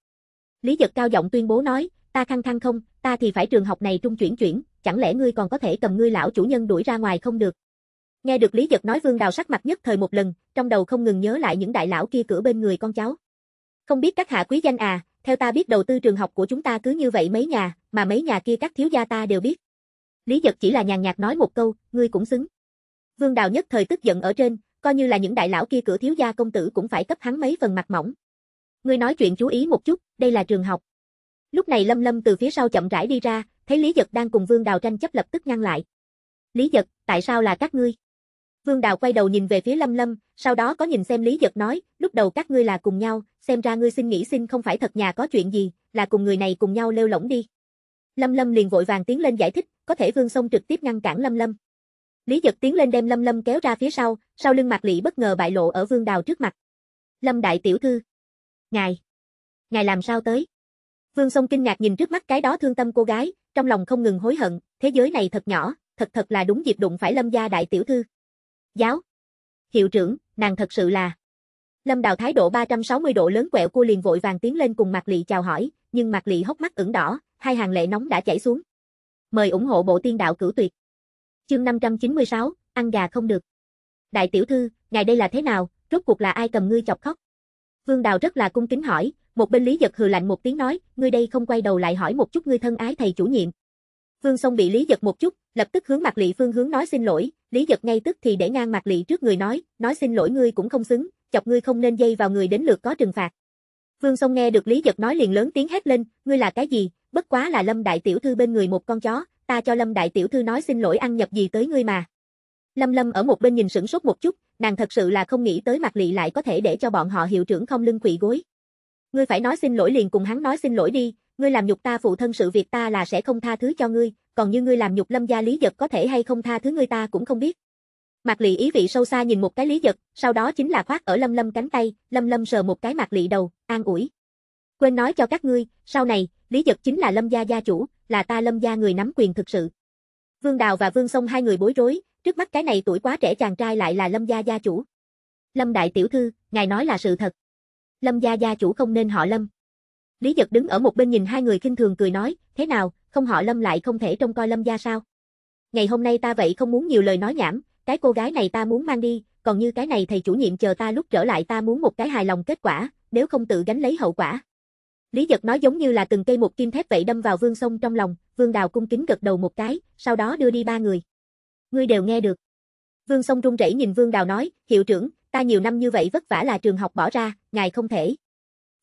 Lý Dật cao giọng tuyên bố nói, ta khăng khăng không, ta thì phải trường học này trung chuyển chuyển, chẳng lẽ ngươi còn có thể cầm ngươi lão chủ nhân đuổi ra ngoài không được. Nghe được Lý Giật nói Vương Đào sắc mặt nhất thời một lần, trong đầu không ngừng nhớ lại những đại lão kia cửa bên người con cháu. Không biết các hạ quý danh à, theo ta biết đầu tư trường học của chúng ta cứ như vậy mấy nhà, mà mấy nhà kia các thiếu gia ta đều biết. Lý Giật chỉ là nhàn nhạt nói một câu, ngươi cũng xứng. Vương Đào nhất thời tức giận ở trên, coi như là những đại lão kia cửa thiếu gia công tử cũng phải cấp hắn mấy phần mặt mỏng. Ngươi nói chuyện chú ý một chút, đây là trường học. Lúc này Lâm Lâm từ phía sau chậm rãi đi ra, thấy Lý Giật đang cùng Vương Đào tranh chấp lập tức ngăn lại. Lý Giật, tại sao là các ngươi? Vương Đào quay đầu nhìn về phía Lâm Lâm, sau đó có nhìn xem Lý Giật nói, lúc đầu các ngươi là cùng nhau, xem ra ngươi xin nghĩ xin không phải thật nhà có chuyện gì, là cùng người này cùng nhau lêu lỏng đi. Lâm Lâm liền vội vàng tiến lên giải thích, có thể Vương Song trực tiếp ngăn cản Lâm Lâm. Lý Giật tiến lên đem Lâm Lâm kéo ra phía sau, sau lưng mặt Lị bất ngờ bại lộ ở Vương Đào trước mặt. Lâm đại tiểu thư, ngài, ngài làm sao tới? Vương Song kinh ngạc nhìn trước mắt cái đó thương tâm cô gái, trong lòng không ngừng hối hận, thế giới này thật nhỏ, thật thật là đúng dịp đụng phải Lâm gia đại tiểu thư. Giáo. Hiệu trưởng, nàng thật sự là. Lâm Đào thái độ 360 độ lớn quẹo cua liền vội vàng tiến lên cùng Mạc Lị chào hỏi, nhưng Mạc Lị hốc mắt ửng đỏ, hai hàng lệ nóng đã chảy xuống. Mời ủng hộ bộ tiên đạo cửu tuyệt. Chương 596, ăn gà không được. Đại tiểu thư, ngài đây là thế nào, rốt cuộc là ai cầm ngươi chọc khóc? Vương Đào rất là cung kính hỏi, một bên Lý Giật hừ lạnh một tiếng nói, ngươi đây không quay đầu lại hỏi một chút ngươi thân ái thầy chủ nhiệm. Vương Song bị Lý Giật một chút, lập tức hướng Mạc Lị Phương hướng nói xin lỗi, Lý giật ngay tức thì để ngang mặt lị trước người nói, nói xin lỗi ngươi cũng không xứng, chọc ngươi không nên dây vào người đến lượt có trừng phạt. Vương Sông nghe được Lý Giật nói liền lớn tiếng hét lên, ngươi là cái gì, bất quá là Lâm Đại Tiểu Thư bên người một con chó, ta cho Lâm Đại Tiểu Thư nói xin lỗi ăn nhập gì tới ngươi mà. Lâm Lâm ở một bên nhìn sửng sốt một chút, nàng thật sự là không nghĩ tới mặt lị lại có thể để cho bọn họ hiệu trưởng không lưng quỷ gối. Ngươi phải nói xin lỗi liền cùng hắn nói xin lỗi đi, ngươi làm nhục ta phụ thân sự việc ta là sẽ không tha thứ cho ngươi, còn như ngươi làm nhục lâm gia lý giật có thể hay không tha thứ ngươi ta cũng không biết. Mạc Lị ý vị sâu xa nhìn một cái Lý Giật, sau đó chính là khoác ở Lâm Lâm cánh tay, Lâm Lâm sờ một cái Mạc Lị đầu, an ủi. Quên nói cho các ngươi, sau này, Lý Giật chính là Lâm gia gia chủ, là ta Lâm gia người nắm quyền thực sự. Vương Đào và Vương Song hai người bối rối, trước mắt cái này tuổi quá trẻ chàng trai lại là Lâm gia gia chủ. Lâm đại tiểu thư, ngài nói là sự thật. Lâm gia gia chủ không nên họ Lâm. Lý Giật đứng ở một bên nhìn hai người kinh thường cười nói, thế nào, không họ Lâm lại không thể trông coi Lâm gia sao? Ngày hôm nay ta vậy không muốn nhiều lời nói nhảm, cái cô gái này ta muốn mang đi, còn như cái này thầy chủ nhiệm chờ ta lúc trở lại ta muốn một cái hài lòng kết quả, nếu không tự gánh lấy hậu quả. Lý Giật nói giống như là từng cây một kim thép vậy đâm vào Vương Sông trong lòng, Vương Đào cung kính gật đầu một cái, sau đó đưa đi ba người. Ngươi đều nghe được. Vương Sông run rẩy nhìn Vương Đào nói, "Hiệu trưởng, ta nhiều năm như vậy vất vả là trường học bỏ ra, ngài không thể."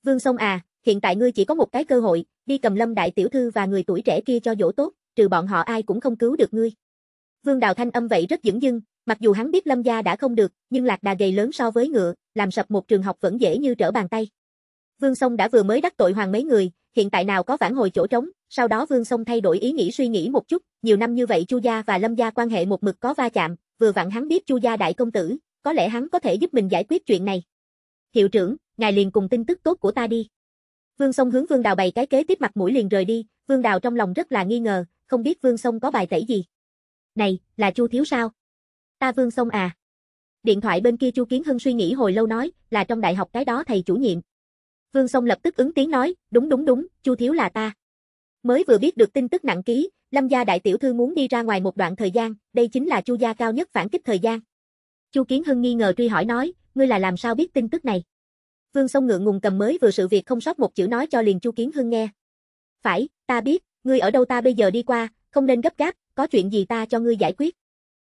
"Vương Sông à, hiện tại ngươi chỉ có một cái cơ hội, đi cầm lâm đại tiểu thư và người tuổi trẻ kia cho dỗ tốt, trừ bọn họ ai cũng không cứu được ngươi. Vương Đào Thanh âm vậy rất dững dưng, mặc dù hắn biết lâm gia đã không được, nhưng lạc đà gầy lớn so với ngựa, làm sập một trường học vẫn dễ như trở bàn tay. Vương Song đã vừa mới đắc tội hoàng mấy người, hiện tại nào có vãn hồi chỗ trống, sau đó Vương Song thay đổi ý nghĩ suy nghĩ một chút, nhiều năm như vậy Chu gia và Lâm gia quan hệ một mực có va chạm, vừa vặn hắn biết Chu gia đại công tử, có lẽ hắn có thể giúp mình giải quyết chuyện này. Hiệu trưởng, ngài liền cùng tin tức tốt của ta đi. Vương Song hướng Vương Đào bày cái kế tiếp mặt mũi liền rời đi, Vương Đào trong lòng rất là nghi ngờ, không biết Vương Song có bài tẩy gì. Này, là Chu thiếu sao? Ta Vương Song à. Điện thoại bên kia Chu Kiến Hưng suy nghĩ hồi lâu nói, là trong đại học cái đó thầy chủ nhiệm. Vương Song lập tức ứng tiếng nói, đúng đúng đúng, Chu thiếu là ta. Mới vừa biết được tin tức nặng ký, Lâm gia đại tiểu thư muốn đi ra ngoài một đoạn thời gian, đây chính là Chu gia cao nhất phản kích thời gian. Chu Kiến Hưng nghi ngờ truy hỏi nói, ngươi là làm sao biết tin tức này? Vương Song ngượng ngùng cầm mới vừa sự việc không sót một chữ nói cho liền Chu Kiến Hưng nghe. "Phải, ta biết, ngươi ở đâu ta bây giờ đi qua, không nên gấp gáp, có chuyện gì ta cho ngươi giải quyết."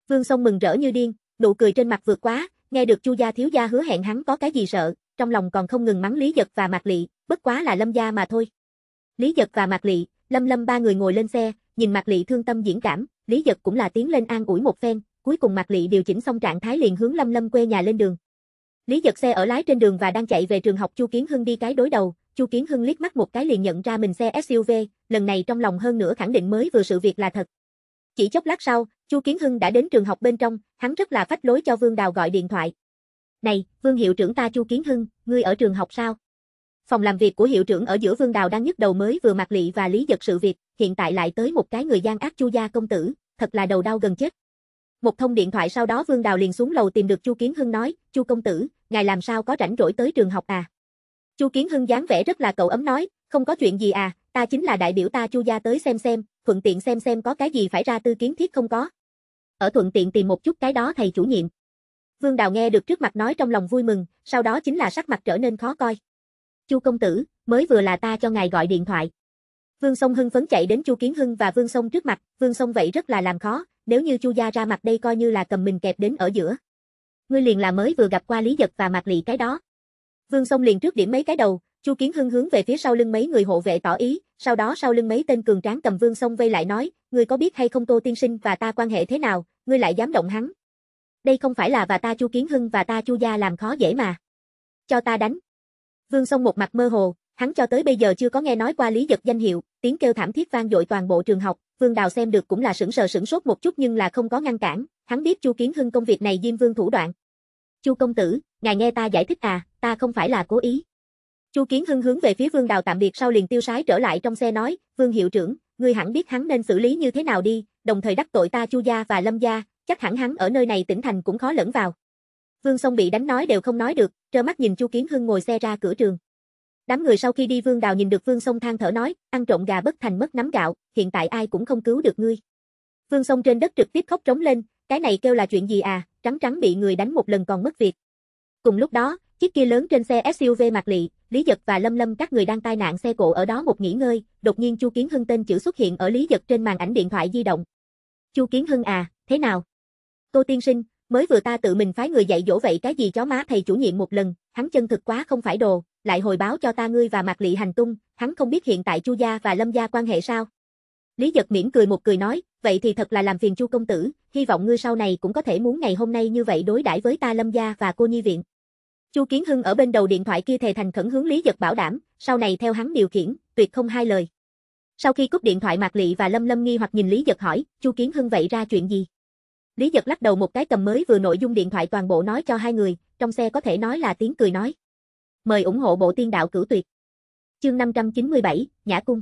Vương Song mừng rỡ như điên, nụ cười trên mặt vượt quá, nghe được Chu gia thiếu gia hứa hẹn hắn có cái gì sợ, trong lòng còn không ngừng mắng Lý Dật và Mạc Lệ, bất quá là Lâm gia mà thôi. Lý Dật và Mạc Lệ, Lâm Lâm ba người ngồi lên xe, nhìn Mạc Lệ thương tâm diễn cảm, Lý Dật cũng là tiến lên an ủi một phen, cuối cùng Mạc Lệ điều chỉnh xong trạng thái liền hướng Lâm Lâm quê nhà lên đường. Lý giật xe ở lái trên đường và đang chạy về trường học Chu Kiến Hưng đi cái đối đầu, Chu Kiến Hưng liếc mắt một cái liền nhận ra mình xe SUV, lần này trong lòng hơn nữa khẳng định mới vừa sự việc là thật. Chỉ chốc lát sau, Chu Kiến Hưng đã đến trường học bên trong, hắn rất là phách lối cho Vương Đào gọi điện thoại. "Này, Vương hiệu trưởng ta Chu Kiến Hưng, ngươi ở trường học sao?" Phòng làm việc của hiệu trưởng ở giữa Vương Đào đang nhức đầu mới vừa mặc lị và lý giật sự việc, hiện tại lại tới một cái người gian ác Chu gia công tử, thật là đầu đau gần chết. Một thông điện thoại sau đó Vương Đào liền xuống lầu tìm được Chu Kiến Hưng nói, Chu công tử, ngài làm sao có rảnh rỗi tới trường học à? Chu Kiến Hưng dáng vẻ rất là cậu ấm nói, không có chuyện gì à, ta chính là đại biểu ta Chu gia tới xem xem, thuận tiện xem xem có cái gì phải ra tư kiến thiết không có. Ở thuận tiện tìm một chút cái đó thầy chủ nhiệm. Vương Đào nghe được trước mặt nói trong lòng vui mừng, sau đó chính là sắc mặt trở nên khó coi. Chu công tử, mới vừa là ta cho ngài gọi điện thoại. Vương Song hưng phấn chạy đến Chu Kiến Hưng và Vương Song trước mặt, Vương Song vậy rất là làm khó, nếu như Chu gia ra mặt đây coi như là cầm mình kẹp đến ở giữa. Ngươi liền là mới vừa gặp qua Lý Giật và Mạc Lị cái đó. Vương Song liền trước điểm mấy cái đầu, Chu Kiến Hưng hướng về phía sau lưng mấy người hộ vệ tỏ ý, sau đó sau lưng mấy tên cường tráng cầm Vương Song vây lại nói, ngươi có biết hay không Tô tiên sinh và ta quan hệ thế nào, ngươi lại dám động hắn. Đây không phải là và ta Chu Kiến Hưng và ta Chu gia làm khó dễ mà. Cho ta đánh. Vương Song một mặt mơ hồ, hắn cho tới bây giờ chưa có nghe nói qua Lý Giật danh hiệu, tiếng kêu thảm thiết vang dội toàn bộ trường học, Vương Đào xem được cũng là sững sờ sững sốt một chút nhưng là không có ngăn cản, hắn biết Chu Kiến Hưng công việc này Diêm Vương thủ đoạn. Chu công tử, ngài nghe ta giải thích à, ta không phải là cố ý. Chu Kiến Hưng hướng về phía Vương Đào tạm biệt sau liền tiêu sái trở lại trong xe nói, Vương hiệu trưởng, ngươi hẳn biết hắn nên xử lý như thế nào đi, đồng thời đắc tội ta Chu gia và Lâm gia, chắc hẳn hắn ở nơi này tỉnh thành cũng khó lẫn vào. Vương Song bị đánh nói đều không nói được, trơ mắt nhìn Chu Kiến Hưng ngồi xe ra cửa trường. Đám người sau khi đi Vương Đào nhìn được Vương Sông than thở nói, ăn trộm gà bất thành mất nắm gạo, hiện tại ai cũng không cứu được ngươi. Vương Sông trên đất trực tiếp khóc trống lên, cái này kêu là chuyện gì à, trắng trắng bị người đánh một lần còn mất việc. Cùng lúc đó, chiếc kia lớn trên xe SUV mạc lị, Lý Giật và Lâm Lâm các người đang tai nạn xe cộ ở đó một nghỉ ngơi, đột nhiên Chu Kiến Hưng tên chữ xuất hiện ở Lý Giật trên màn ảnh điện thoại di động. Chu Kiến Hưng à, thế nào? Tô tiên sinh, mới vừa ta tự mình phái người dạy dỗ vậy cái gì chó má thầy chủ nhiệm một lần, hắn chân thực quá không phải đồ, lại hồi báo cho ta ngươi và Mạc Lị hành tung, hắn không biết hiện tại Chu gia và Lâm gia quan hệ sao? Lý Giật miễn cười một cười nói, vậy thì thật là làm phiền Chu công tử, hy vọng ngươi sau này cũng có thể muốn ngày hôm nay như vậy đối đãi với ta Lâm gia và cô nhi viện. Chu Kiến Hưng ở bên đầu điện thoại kia thề thành khẩn hướng Lý Giật bảo đảm, sau này theo hắn điều khiển, tuyệt không hai lời. Sau khi cúp điện thoại Mạc Lị và Lâm Lâm nghi hoặc nhìn Lý Giật hỏi, Chu Kiến Hưng vậy ra chuyện gì? Lý Giật lắc đầu một cái cầm mới vừa nội dung điện thoại toàn bộ nói cho hai người, trong xe có thể nói là tiếng cười nói. Mời ủng hộ bộ tiên đạo cửu tuyệt. Chương 597, Nhã Cung.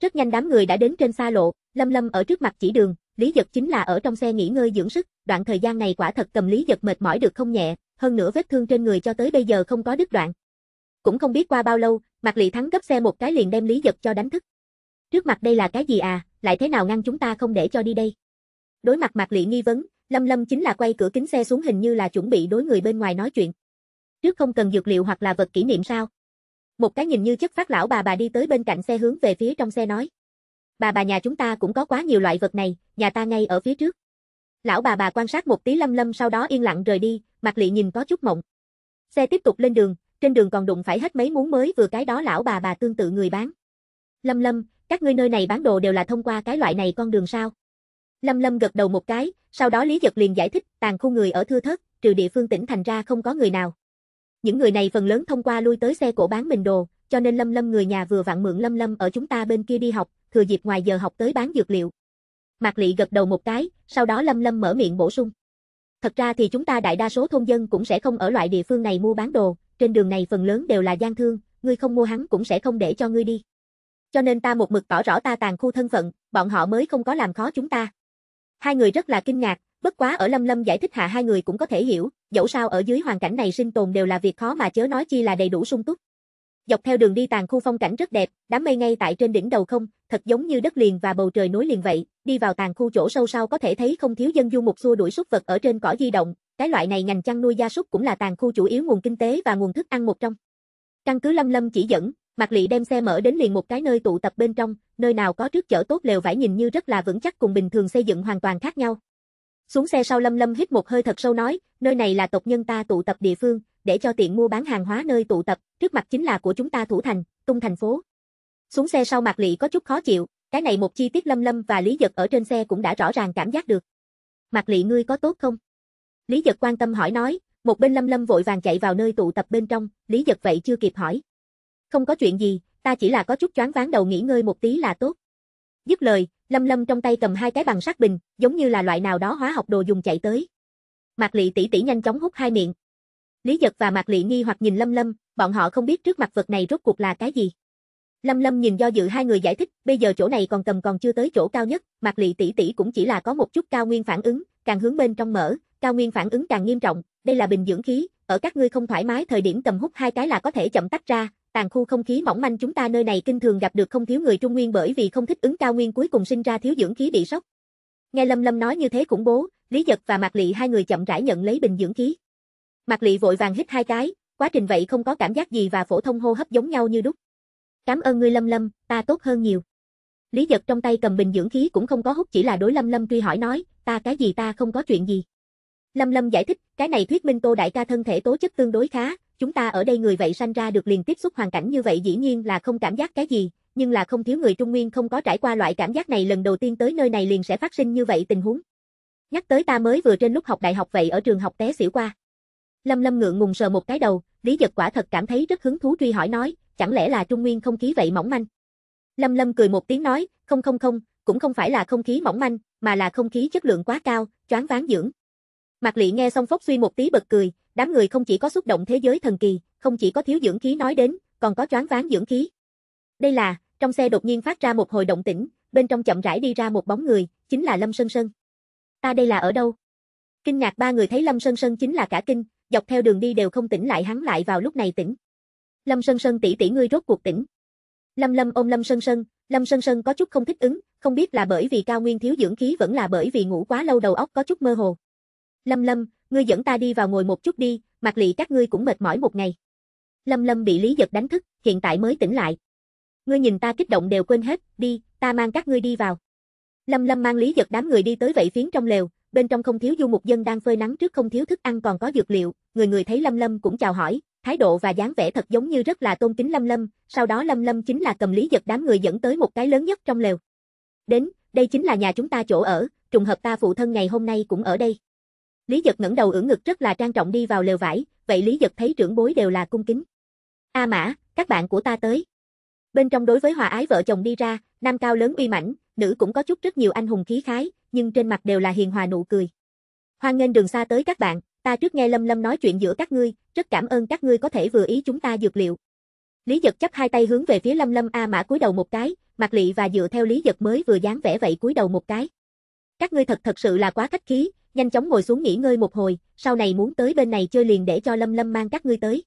Rất nhanh đám người đã đến trên xa lộ, Lâm Lâm ở trước mặt chỉ đường, Lý Giật chính là ở trong xe nghỉ ngơi dưỡng sức, đoạn thời gian này quả thật cầm Lý Giật mệt mỏi được không nhẹ, hơn nữa vết thương trên người cho tới bây giờ không có đứt đoạn. Cũng không biết qua bao lâu, Mạc Lị Thắng gấp xe một cái liền đem Lý Giật cho đánh thức. Trước mặt đây là cái gì à, lại thế nào ngăn chúng ta không để cho đi đây? Đối mặt Mạc Lị nghi vấn, Lâm Lâm chính là quay cửa kính xe xuống hình như là chuẩn bị đối người bên ngoài nói chuyện. Trước không cần dược liệu hoặc là vật kỷ niệm sao? Một cái nhìn như chất phát lão bà bà đi tới bên cạnh xe hướng về phía trong xe nói. Bà bà nhà chúng ta cũng có quá nhiều loại vật này, nhà ta ngay ở phía trước. Lão bà bà quan sát một tí lâm lâm sau đó yên lặng rời đi, mặt lị nhìn có chút mộng. Xe tiếp tục lên đường, trên đường còn đụng phải hết mấy muốn mới vừa cái đó lão bà bà tương tự người bán. Lâm lâm, các ngươi nơi này bán đồ đều là thông qua cái loại này con đường sao? Lâm lâm gật đầu một cái, sau đó Lý Giật liền giải thích tàn khu người ở thưa thất trừ địa phương tỉnh thành ra không có người nào. Những người này phần lớn thông qua lui tới xe cổ bán mình đồ, cho nên Lâm Lâm người nhà vừa vặn mượn Lâm Lâm ở chúng ta bên kia đi học, thừa dịp ngoài giờ học tới bán dược liệu. Mạc Lị gật đầu một cái, sau đó Lâm Lâm mở miệng bổ sung. Thật ra thì chúng ta đại đa số thôn dân cũng sẽ không ở loại địa phương này mua bán đồ, trên đường này phần lớn đều là gian thương, ngươi không mua hắn cũng sẽ không để cho ngươi đi. Cho nên ta một mực tỏ rõ ta tàn khu thân phận, bọn họ mới không có làm khó chúng ta. Hai người rất là kinh ngạc, Bất quá ở Lâm Lâm giải thích hạ hai người cũng có thể hiểu, dẫu sao ở dưới hoàn cảnh này sinh tồn đều là việc khó mà chớ nói chi là đầy đủ sung túc. Dọc theo đường đi tàn khu phong cảnh rất đẹp, đám mây ngay tại trên đỉnh đầu không, thật giống như đất liền và bầu trời núi liền vậy, đi vào tàn khu chỗ sâu sau có thể thấy không thiếu dân du mục xua đuổi súc vật ở trên cỏ di động, cái loại này ngành chăn nuôi gia súc cũng là tàn khu chủ yếu nguồn kinh tế và nguồn thức ăn một trong. Căn cứ Lâm Lâm chỉ dẫn, Mạc Lị đem xe mở đến liền một cái nơi tụ tập bên trong, nơi nào có trước chở tốt lều vải nhìn như rất là vững chắc cùng bình thường xây dựng hoàn toàn khác nhau, xuống xe sau Lâm Lâm hít một hơi thật sâu nói, nơi này là tộc nhân ta tụ tập địa phương, để cho tiện mua bán hàng hóa nơi tụ tập, trước mặt chính là của chúng ta thủ thành, tung thành phố. Xuống xe sau Mạc Lị có chút khó chịu, cái này một chi tiết Lâm Lâm và Lý Dật ở trên xe cũng đã rõ ràng cảm giác được. Mạc Lị ngươi có tốt không? Lý Dật quan tâm hỏi nói, một bên Lâm Lâm vội vàng chạy vào nơi tụ tập bên trong, Lý Dật vậy chưa kịp hỏi. Không có chuyện gì, ta chỉ là có chút choáng váng đầu nghỉ ngơi một tí là tốt. Dứt lời, Lâm Lâm trong tay cầm hai cái bằng sắt bình, giống như là loại nào đó hóa học đồ dùng chạy tới. Mạc Lệ tỷ tỷ nhanh chóng hút hai miệng. Lý Dật và Mạc Lệ nghi hoặc nhìn Lâm Lâm, bọn họ không biết trước mặt vật này rốt cuộc là cái gì. Lâm Lâm nhìn do dự hai người giải thích, bây giờ chỗ này còn cầm còn chưa tới chỗ cao nhất, Mạc Lệ tỷ tỷ cũng chỉ là có một chút cao nguyên phản ứng, càng hướng bên trong mở, cao nguyên phản ứng càng nghiêm trọng, đây là bình dưỡng khí, ở các ngươi không thoải mái thời điểm cầm hút hai cái là có thể chậm tách ra, tàn khu không khí mỏng manh chúng ta nơi này kinh thường gặp được không thiếu người Trung Nguyên bởi vì không thích ứng cao nguyên cuối cùng sinh ra thiếu dưỡng khí bị sốc. Nghe Lâm Lâm nói như thế khủng bố, Lý Giật và Mạc Lị hai người chậm rãi nhận lấy bình dưỡng khí. Mạc Lị vội vàng hít hai cái, quá trình vậy không có cảm giác gì và phổ thông hô hấp giống nhau như đúc. Cảm ơn ngươi Lâm Lâm, ta tốt hơn nhiều. Lý Giật trong tay cầm bình dưỡng khí cũng không có hút chỉ là đối Lâm Lâm truy hỏi nói, ta cái gì ta không có chuyện gì. Lâm Lâm giải thích, cái này thuyết minh Tô đại ca thân thể tố chất tương đối khá, Chúng ta ở đây người vậy sanh ra được liền tiếp xúc hoàn cảnh như vậy dĩ nhiên là không cảm giác cái gì, nhưng là không thiếu người Trung Nguyên không có trải qua loại cảm giác này lần đầu tiên tới nơi này liền sẽ phát sinh như vậy tình huống. Nhắc tới ta mới vừa trên lúc học đại học vậy ở trường học té xỉu qua. Lâm Lâm ngượng ngùng sờ một cái đầu, Lý Giật quả thật cảm thấy rất hứng thú truy hỏi nói, chẳng lẽ là Trung Nguyên không khí vậy mỏng manh? Lâm Lâm cười một tiếng nói, không không không, cũng không phải là không khí mỏng manh, mà là không khí chất lượng quá cao, choáng váng dưỡng. Mạc Lị nghe xong phốc suy một tí bật cười, đám người không chỉ có xúc động thế giới thần kỳ, không chỉ có thiếu dưỡng khí nói đến, còn có choáng váng dưỡng khí. Đây là, trong xe đột nhiên phát ra một hồi động tĩnh, bên trong chậm rãi đi ra một bóng người, chính là Lâm Sơn Sơn. Ta đây là ở đâu? Kinh ngạc ba người thấy Lâm Sơn Sơn chính là cả kinh, dọc theo đường đi đều không tỉnh lại hắn lại vào lúc này tỉnh. Lâm Sơn Sơn tỷ tỷ ngươi rốt cuộc tỉnh. Lâm Lâm ôm Lâm Sơn Sơn, Lâm Sơn Sơn có chút không thích ứng, không biết là bởi vì cao nguyên thiếu dưỡng khí vẫn là bởi vì ngủ quá lâu đầu óc có chút mơ hồ. Lâm Lâm, ngươi dẫn ta đi vào ngồi một chút đi, mặc lị các ngươi cũng mệt mỏi một ngày. Lâm Lâm bị Lý Giật đánh thức, hiện tại mới tỉnh lại. Ngươi nhìn ta kích động đều quên hết, đi, ta mang các ngươi đi vào. Lâm Lâm mang Lý Giật đám người đi tới vậy phiến trong lều, bên trong không thiếu du mục dân đang phơi nắng trước không thiếu thức ăn còn có dược liệu, người người thấy Lâm Lâm cũng chào hỏi, thái độ và dáng vẻ thật giống như rất là tôn kính Lâm Lâm, sau đó Lâm Lâm chính là cầm Lý Giật đám người dẫn tới một cái lớn nhất trong lều. Đến, đây chính là nhà chúng ta chỗ ở, trùng hợp ta phụ thân ngày hôm nay cũng ở đây. Lý Dật ngẩng đầu ưỡn ngực rất là trang trọng đi vào lều vải, vậy Lý Dật thấy trưởng bối đều là cung kính. A Mã, các bạn của ta tới. Bên trong đối với hòa ái vợ chồng đi ra, nam cao lớn uy mãnh, nữ cũng có chút rất nhiều anh hùng khí khái, nhưng trên mặt đều là hiền hòa nụ cười. Hoan nghênh đường xa tới các bạn, ta trước nghe Lâm Lâm nói chuyện giữa các ngươi, rất cảm ơn các ngươi có thể vừa ý chúng ta dược liệu. Lý Dật chắp hai tay hướng về phía Lâm Lâm A Mã cúi đầu một cái, mặt lị và dựa theo Lý Dật mới vừa dáng vẻ vậy cúi đầu một cái. Các ngươi thật thật sự là quá khách khí, nhanh chóng ngồi xuống nghỉ ngơi một hồi, sau này muốn tới bên này chơi liền để cho Lâm Lâm mang các ngươi tới.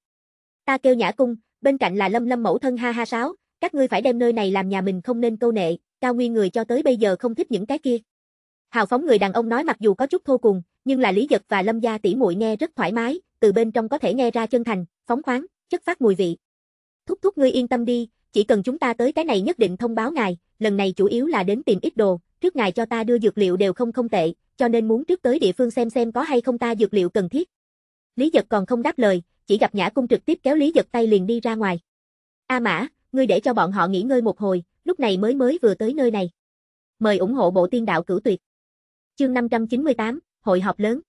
Ta kêu Nhã Cung, bên cạnh là Lâm Lâm mẫu thân ha ha sáo, các ngươi phải đem nơi này làm nhà mình không nên câu nệ, cao nguyên người cho tới bây giờ không thích những cái kia. Hào phóng người đàn ông nói mặc dù có chút thô cùng, nhưng là Lý Dật và Lâm gia tỷ muội nghe rất thoải mái, từ bên trong có thể nghe ra chân thành, phóng khoáng, chất phát mùi vị. Thúc thúc ngươi yên tâm đi, chỉ cần chúng ta tới cái này nhất định thông báo ngài, lần này chủ yếu là đến tìm ít đồ, trước ngài cho ta đưa dược liệu đều không không tệ, cho nên muốn trước tới địa phương xem xem có hay không ta dược liệu cần thiết. Lý Dật còn không đáp lời, chỉ gặp Nhã Cung trực tiếp kéo Lý Dật tay liền đi ra ngoài. A Mã, ngươi để cho bọn họ nghỉ ngơi một hồi, lúc này mới mới vừa tới nơi này. Mời ủng hộ bộ tiên đạo cửu tuyệt. Chương 598, hội họp lớn.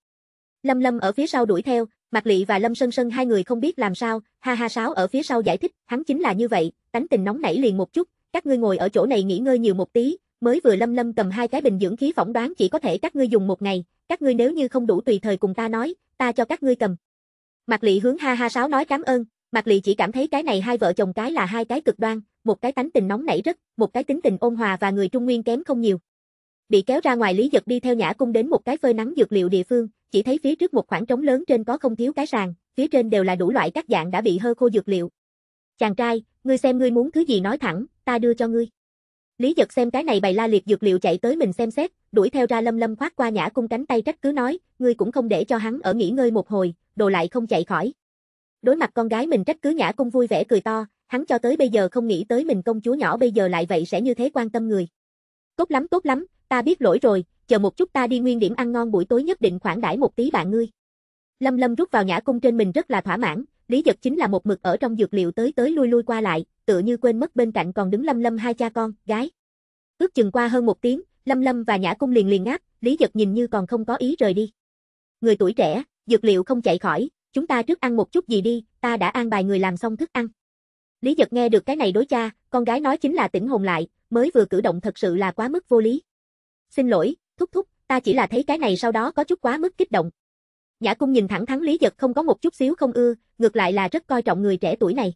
Lâm Lâm ở phía sau đuổi theo, Mạc Lệ và Lâm Sân Sân hai người không biết làm sao, ha ha sáo ở phía sau giải thích, hắn chính là như vậy, tánh tình nóng nảy liền một chút, các ngươi ngồi ở chỗ này nghỉ ngơi nhiều một tí, mới vừa lâm lâm cầm hai cái bình dưỡng khí phỏng đoán chỉ có thể các ngươi dùng một ngày, các ngươi nếu như không đủ tùy thời cùng ta nói, ta cho các ngươi cầm. Mạc Lệ hướng ha ha sáo nói cảm ơn, Mạc Lệ chỉ cảm thấy cái này hai vợ chồng cái là hai cái cực đoan, một cái tánh tình nóng nảy rất, một cái tính tình ôn hòa và người Trung Nguyên kém không nhiều. Bị kéo ra ngoài Lý Giật đi theo Nhã Cung đến một cái phơi nắng dược liệu địa phương, chỉ thấy phía trước một khoảng trống lớn trên có không thiếu cái sàn, phía trên đều là đủ loại các dạng đã bị hơ khô dược liệu. Chàng trai, ngươi xem ngươi muốn thứ gì nói thẳng, ta đưa cho ngươi. Lý giật xem cái này bày la liệt dược liệu chạy tới mình xem xét, đuổi theo ra lâm lâm khoát qua nhã cung cánh tay trách cứ nói, ngươi cũng không để cho hắn ở nghỉ ngơi một hồi, đồ lại không chạy khỏi. Đối mặt con gái mình trách cứ nhã cung vui vẻ cười to, hắn cho tới bây giờ không nghĩ tới mình công chúa nhỏ bây giờ lại vậy sẽ như thế quan tâm người. Tốt lắm tốt lắm, ta biết lỗi rồi, chờ một chút ta đi nguyên điểm ăn ngon buổi tối nhất định khoản đãi một tí bạn ngươi. Lâm lâm rút vào nhã cung trên mình rất là thỏa mãn, Lý Dật chính là một mực ở trong dược liệu tới tới lui lui qua lại, tựa như quên mất bên cạnh còn đứng Lâm Lâm hai cha con, gái. Ước chừng qua hơn một tiếng, Lâm Lâm và Nhã Cung liền liền ngáp. Lý Dật nhìn như còn không có ý rời đi. Người tuổi trẻ, dược liệu không chạy khỏi, chúng ta trước ăn một chút gì đi, ta đã an bài người làm xong thức ăn. Lý Dật nghe được cái này đối cha, con gái nói chính là tỉnh hồn lại, mới vừa cử động thật sự là quá mức vô lý. Xin lỗi, thúc thúc, ta chỉ là thấy cái này sau đó có chút quá mức kích động, Nhã Cung nhìn thẳng thắng Lý Giật không có một chút xíu không ưa, ngược lại là rất coi trọng người trẻ tuổi này.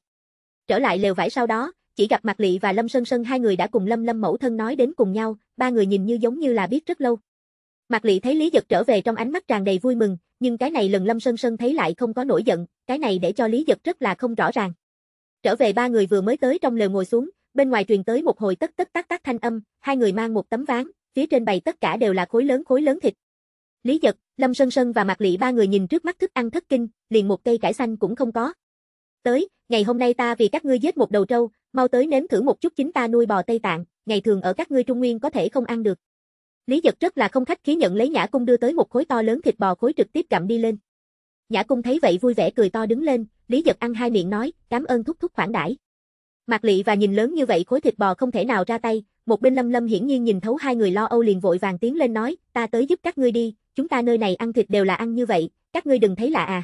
Trở lại lều vải sau đó, chỉ gặp Mạc lị và Lâm Sơn Sơn hai người đã cùng Lâm Lâm mẫu thân nói đến cùng nhau, ba người nhìn như giống như là biết rất lâu. Mạc lị thấy Lý Giật trở về trong ánh mắt tràn đầy vui mừng, nhưng cái này lần Lâm Sơn Sơn thấy lại không có nổi giận, cái này để cho Lý Giật rất là không rõ ràng. Trở về ba người vừa mới tới trong lều ngồi xuống, bên ngoài truyền tới một hồi tất tất tác tác thanh âm, hai người mang một tấm ván, phía trên bày tất cả đều là khối lớn khối lớn thịt, Lý Dật, Lâm Sơn Sơn và Mạc Lị ba người nhìn trước mắt thức ăn thất kinh, liền một cây cải xanh cũng không có. Tới, ngày hôm nay ta vì các ngươi giết một đầu trâu, mau tới nếm thử một chút chính ta nuôi bò Tây Tạng, ngày thường ở các ngươi Trung Nguyên có thể không ăn được. Lý Dật rất là không khách khí nhận lấy Nhã Cung đưa tới một khối to lớn thịt bò khối trực tiếp gặm đi lên. Nhã Cung thấy vậy vui vẻ cười to đứng lên, Lý Dật ăn hai miệng nói, cảm ơn thúc thúc khoản đãi. Mạc Lị và nhìn lớn như vậy khối thịt bò không thể nào ra tay, một bên Lâm Lâm hiển nhiên nhìn thấu hai người lo âu liền vội vàng tiến lên nói, ta tới giúp các ngươi đi, chúng ta nơi này ăn thịt đều là ăn như vậy, các ngươi đừng thấy lạ à.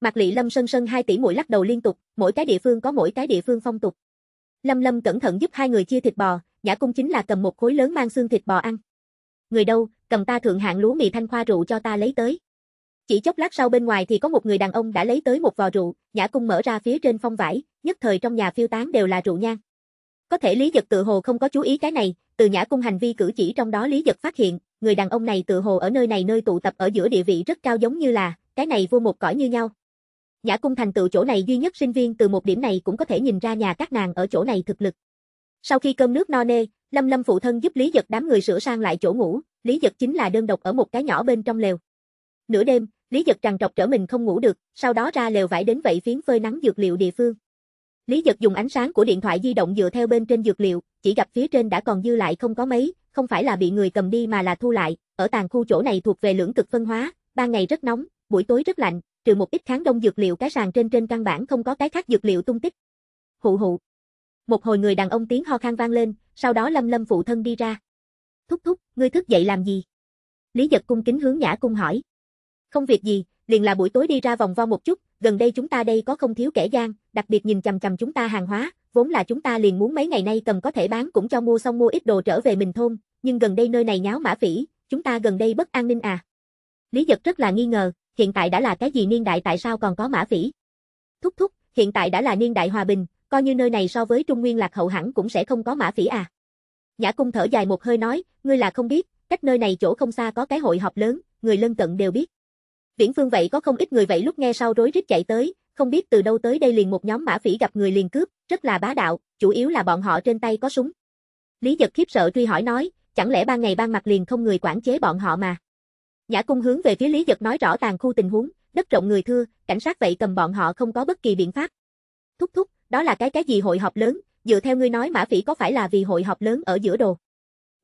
Mạc Lị Lâm sân sân hai tỷ mũi lắc đầu liên tục, mỗi cái địa phương có mỗi cái địa phương phong tục. Lâm Lâm cẩn thận giúp hai người chia thịt bò, Nhã Cung chính là cầm một khối lớn mang xương thịt bò ăn. Người đâu, cầm ta thượng hạng lúa mì thanh khoa rượu cho ta lấy tới. Chỉ chốc lát sau bên ngoài thì có một người đàn ông đã lấy tới một vò rượu, Nhã Cung mở ra phía trên phong vải, nhất thời trong nhà phiêu tán đều là rượu nhang. Có thể Lý Dật tự hồ không có chú ý cái này, từ Nhã Cung hành vi cử chỉ trong đó Lý Dật phát hiện, người đàn ông này tự hồ ở nơi này nơi tụ tập ở giữa địa vị rất cao giống như là, cái này vô một cõi như nhau. Nhã cung thành tựu chỗ này duy nhất sinh viên từ một điểm này cũng có thể nhìn ra nhà các nàng ở chỗ này thực lực. Sau khi cơm nước no nê, Lâm Lâm phụ thân giúp Lý Giật đám người sửa sang lại chỗ ngủ, Lý Giật chính là đơn độc ở một cái nhỏ bên trong lều. Nửa đêm, Lý Giật trằn trọc trở mình không ngủ được, sau đó ra lều vải đến vậy phiến phơi nắng dược liệu địa phương. Lý Giật dùng ánh sáng của điện thoại di động dựa theo bên trên dược liệu, chỉ gặp phía trên đã còn dư lại không có mấy, không phải là bị người cầm đi mà là thu lại, ở tàn khu chỗ này thuộc về lưỡng cực phân hóa, ban ngày rất nóng, buổi tối rất lạnh, trừ một ít kháng đông dược liệu cái sàn trên trên căn bản không có cái khác dược liệu tung tích. Hụ hụ. Một hồi người đàn ông tiếng ho khan vang lên, sau đó Lâm Lâm phụ thân đi ra. Thúc thúc, ngươi thức dậy làm gì? Lý Giật cung kính hướng Nhã cung hỏi. Không việc gì, liền là buổi tối đi ra vòng vo một chút, gần đây chúng ta đây có không thiếu kẻ gian, đặc biệt nhìn chằm chằm chúng ta hàng hóa, vốn là chúng ta liền muốn mấy ngày nay cầm có thể bán cũng cho mua xong mua ít đồ trở về mình thôn, nhưng gần đây nơi này nháo mã phỉ, chúng ta gần đây bất an ninh à. Lý giật rất là nghi ngờ, hiện tại đã là cái gì niên đại tại sao còn có mã phỉ? Thúc thúc, hiện tại đã là niên đại hòa bình, coi như nơi này so với Trung Nguyên lạc hậu hẳn cũng sẽ không có mã phỉ à. Nhã cung thở dài một hơi nói, ngươi là không biết, cách nơi này chỗ không xa có cái hội họp lớn, người lân cận đều biết. Viễn phương vậy có không ít người vậy lúc nghe sau rối rít chạy tới, không biết từ đâu tới đây liền một nhóm mã phỉ gặp người liền cướp, rất là bá đạo, chủ yếu là bọn họ trên tay có súng. Lý Giật khiếp sợ truy hỏi nói, chẳng lẽ ba ngày ban mặt liền không người quản chế bọn họ mà. Nhã cung hướng về phía Lý Giật nói rõ tàn khu tình huống, đất rộng người thưa, cảnh sát vậy cầm bọn họ không có bất kỳ biện pháp. Thúc thúc, đó là cái cái gì hội họp lớn, dựa theo ngươi nói mã phỉ có phải là vì hội họp lớn ở giữa đồ.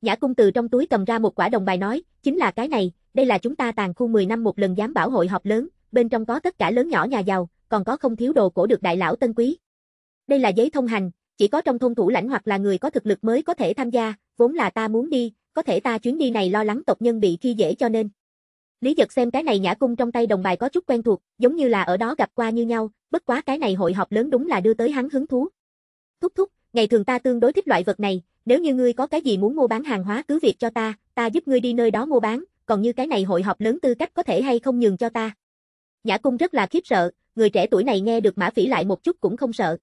Nhã cung từ trong túi cầm ra một quả đồng bài nói, chính là cái này, đây là chúng ta tàn khu 10 năm một lần dám bảo hội họp lớn, bên trong có tất cả lớn nhỏ nhà giàu, còn có không thiếu đồ cổ được đại lão tân quý. Đây là giấy thông hành, chỉ có trong thôn thủ lãnh hoặc là người có thực lực mới có thể tham gia, vốn là ta muốn đi, có thể ta chuyến đi này lo lắng tộc nhân bị khi dễ cho nên. Lý Dật xem cái này nhã cung trong tay đồng bài có chút quen thuộc, giống như là ở đó gặp qua như nhau, bất quá cái này hội họp lớn đúng là đưa tới hắn hứng thú. Thúc thúc, ngày thường ta tương đối thích loại vật này, nếu như ngươi có cái gì muốn mua bán hàng hóa cứ việc cho ta, ta giúp ngươi đi nơi đó mua bán, còn như cái này hội họp lớn tư cách có thể hay không nhường cho ta. Nhã cung rất là khiếp sợ, người trẻ tuổi này nghe được Mã Phỉ lại một chút cũng không sợ.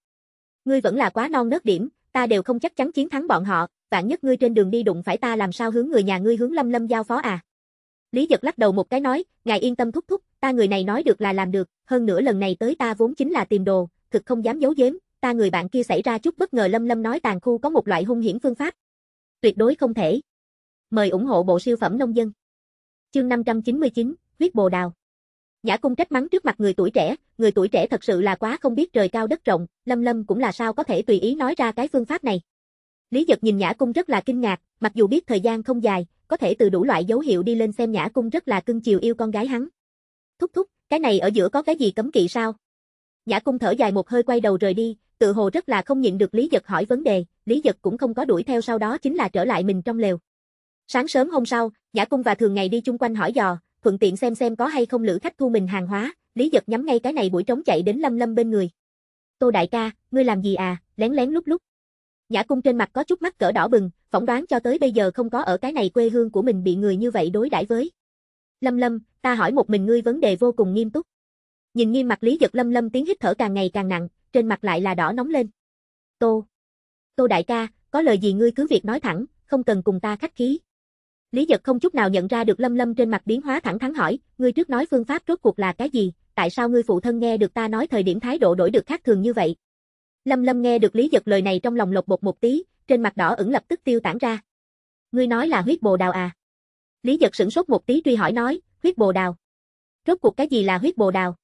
Ngươi vẫn là quá non nớt điểm, ta đều không chắc chắn chiến thắng bọn họ, vạn nhất ngươi trên đường đi đụng phải ta làm sao hướng người nhà ngươi hướng Lâm Lâm giao phó à? Lý Dật lắc đầu một cái nói, ngài yên tâm thúc thúc, ta người này nói được là làm được, hơn nữa lần này tới ta vốn chính là tìm đồ, thực không dám giấu giếm, ta người bạn kia xảy ra chút bất ngờ Lâm Lâm nói tàn khu có một loại hung hiểm phương pháp. Tuyệt đối không thể. Mời ủng hộ bộ siêu phẩm nông dân. Chương 599, huyết bồ đào. Nhã Cung trách mắng trước mặt người tuổi trẻ, người tuổi trẻ thật sự là quá không biết trời cao đất rộng, Lâm Lâm cũng là sao có thể tùy ý nói ra cái phương pháp này. Lý Dật nhìn Nhã Cung rất là kinh ngạc, mặc dù biết thời gian không dài, có thể từ đủ loại dấu hiệu đi lên xem Nhã Cung rất là cưng chiều yêu con gái hắn. Thúc thúc, cái này ở giữa có cái gì cấm kỵ sao? Nhã Cung thở dài một hơi quay đầu rời đi, tự hồ rất là không nhịn được Lý Dật hỏi vấn đề, Lý Dật cũng không có đuổi theo sau đó chính là trở lại mình trong lều. Sáng sớm hôm sau, Nhã Cung và thường ngày đi chung quanh hỏi dò, thuận tiện xem xem có hay không lữ khách thu mình hàng hóa, Lý dật nhắm ngay cái này buổi trống chạy đến Lâm Lâm bên người. Tô đại ca, ngươi làm gì à, lén lén lúc lúc. Nhã cung trên mặt có chút mắt cỡ đỏ bừng, phỏng đoán cho tới bây giờ không có ở cái này quê hương của mình bị người như vậy đối đãi với. Lâm Lâm, ta hỏi một mình ngươi vấn đề vô cùng nghiêm túc. Nhìn nghiêm mặt Lý dật Lâm Lâm tiếng hít thở càng ngày càng nặng, trên mặt lại là đỏ nóng lên. Tô. Tô đại ca, có lời gì ngươi cứ việc nói thẳng, không cần cùng ta khách khí, Lý Dật không chút nào nhận ra được Lâm Lâm trên mặt biến hóa thẳng thắn hỏi, ngươi trước nói phương pháp rốt cuộc là cái gì, tại sao ngươi phụ thân nghe được ta nói thời điểm thái độ đổi được khác thường như vậy? Lâm Lâm nghe được Lý Dật lời này trong lòng lột bột một tí, trên mặt đỏ ửng lập tức tiêu tản ra. Ngươi nói là huyết bồ đào à? Lý Dật sửng sốt một tí truy hỏi nói, huyết bồ đào. Rốt cuộc cái gì là huyết bồ đào?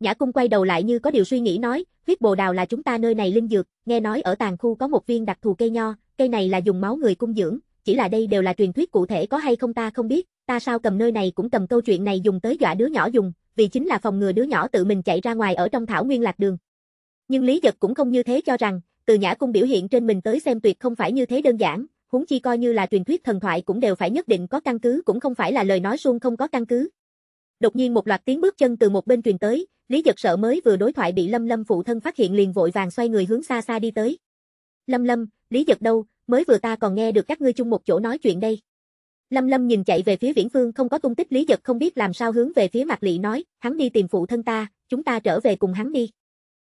Nhã Cung quay đầu lại như có điều suy nghĩ nói, huyết bồ đào là chúng ta nơi này linh dược, nghe nói ở tàn khu có một viên đặc thù cây nho, cây này là dùng máu người cung dưỡng, chỉ là đây đều là truyền thuyết cụ thể có hay không ta không biết, ta sao cầm nơi này cũng cầm câu chuyện này dùng tới dọa đứa nhỏ dùng, vì chính là phòng ngừa đứa nhỏ tự mình chạy ra ngoài ở trong thảo nguyên lạc đường. Nhưng Lý Giật cũng không như thế cho rằng, từ Nhã Cung biểu hiện trên mình tới xem tuyệt không phải như thế đơn giản, huống chi coi như là truyền thuyết thần thoại cũng đều phải nhất định có căn cứ cũng không phải là lời nói suông không có căn cứ. Đột nhiên một loạt tiếng bước chân từ một bên truyền tới, Lý Giật sợ mới vừa đối thoại bị Lâm Lâm phụ thân phát hiện liền vội vàng xoay người hướng xa xa đi tới. Lâm Lâm, Lý Giật đâu, mới vừa ta còn nghe được các ngươi chung một chỗ nói chuyện đây. Lâm Lâm nhìn chạy về phía viễn phương không có tung tích Lý Giật không biết làm sao hướng về phía Mạc Lệ nói, hắn đi tìm phụ thân ta, chúng ta trở về cùng hắn đi.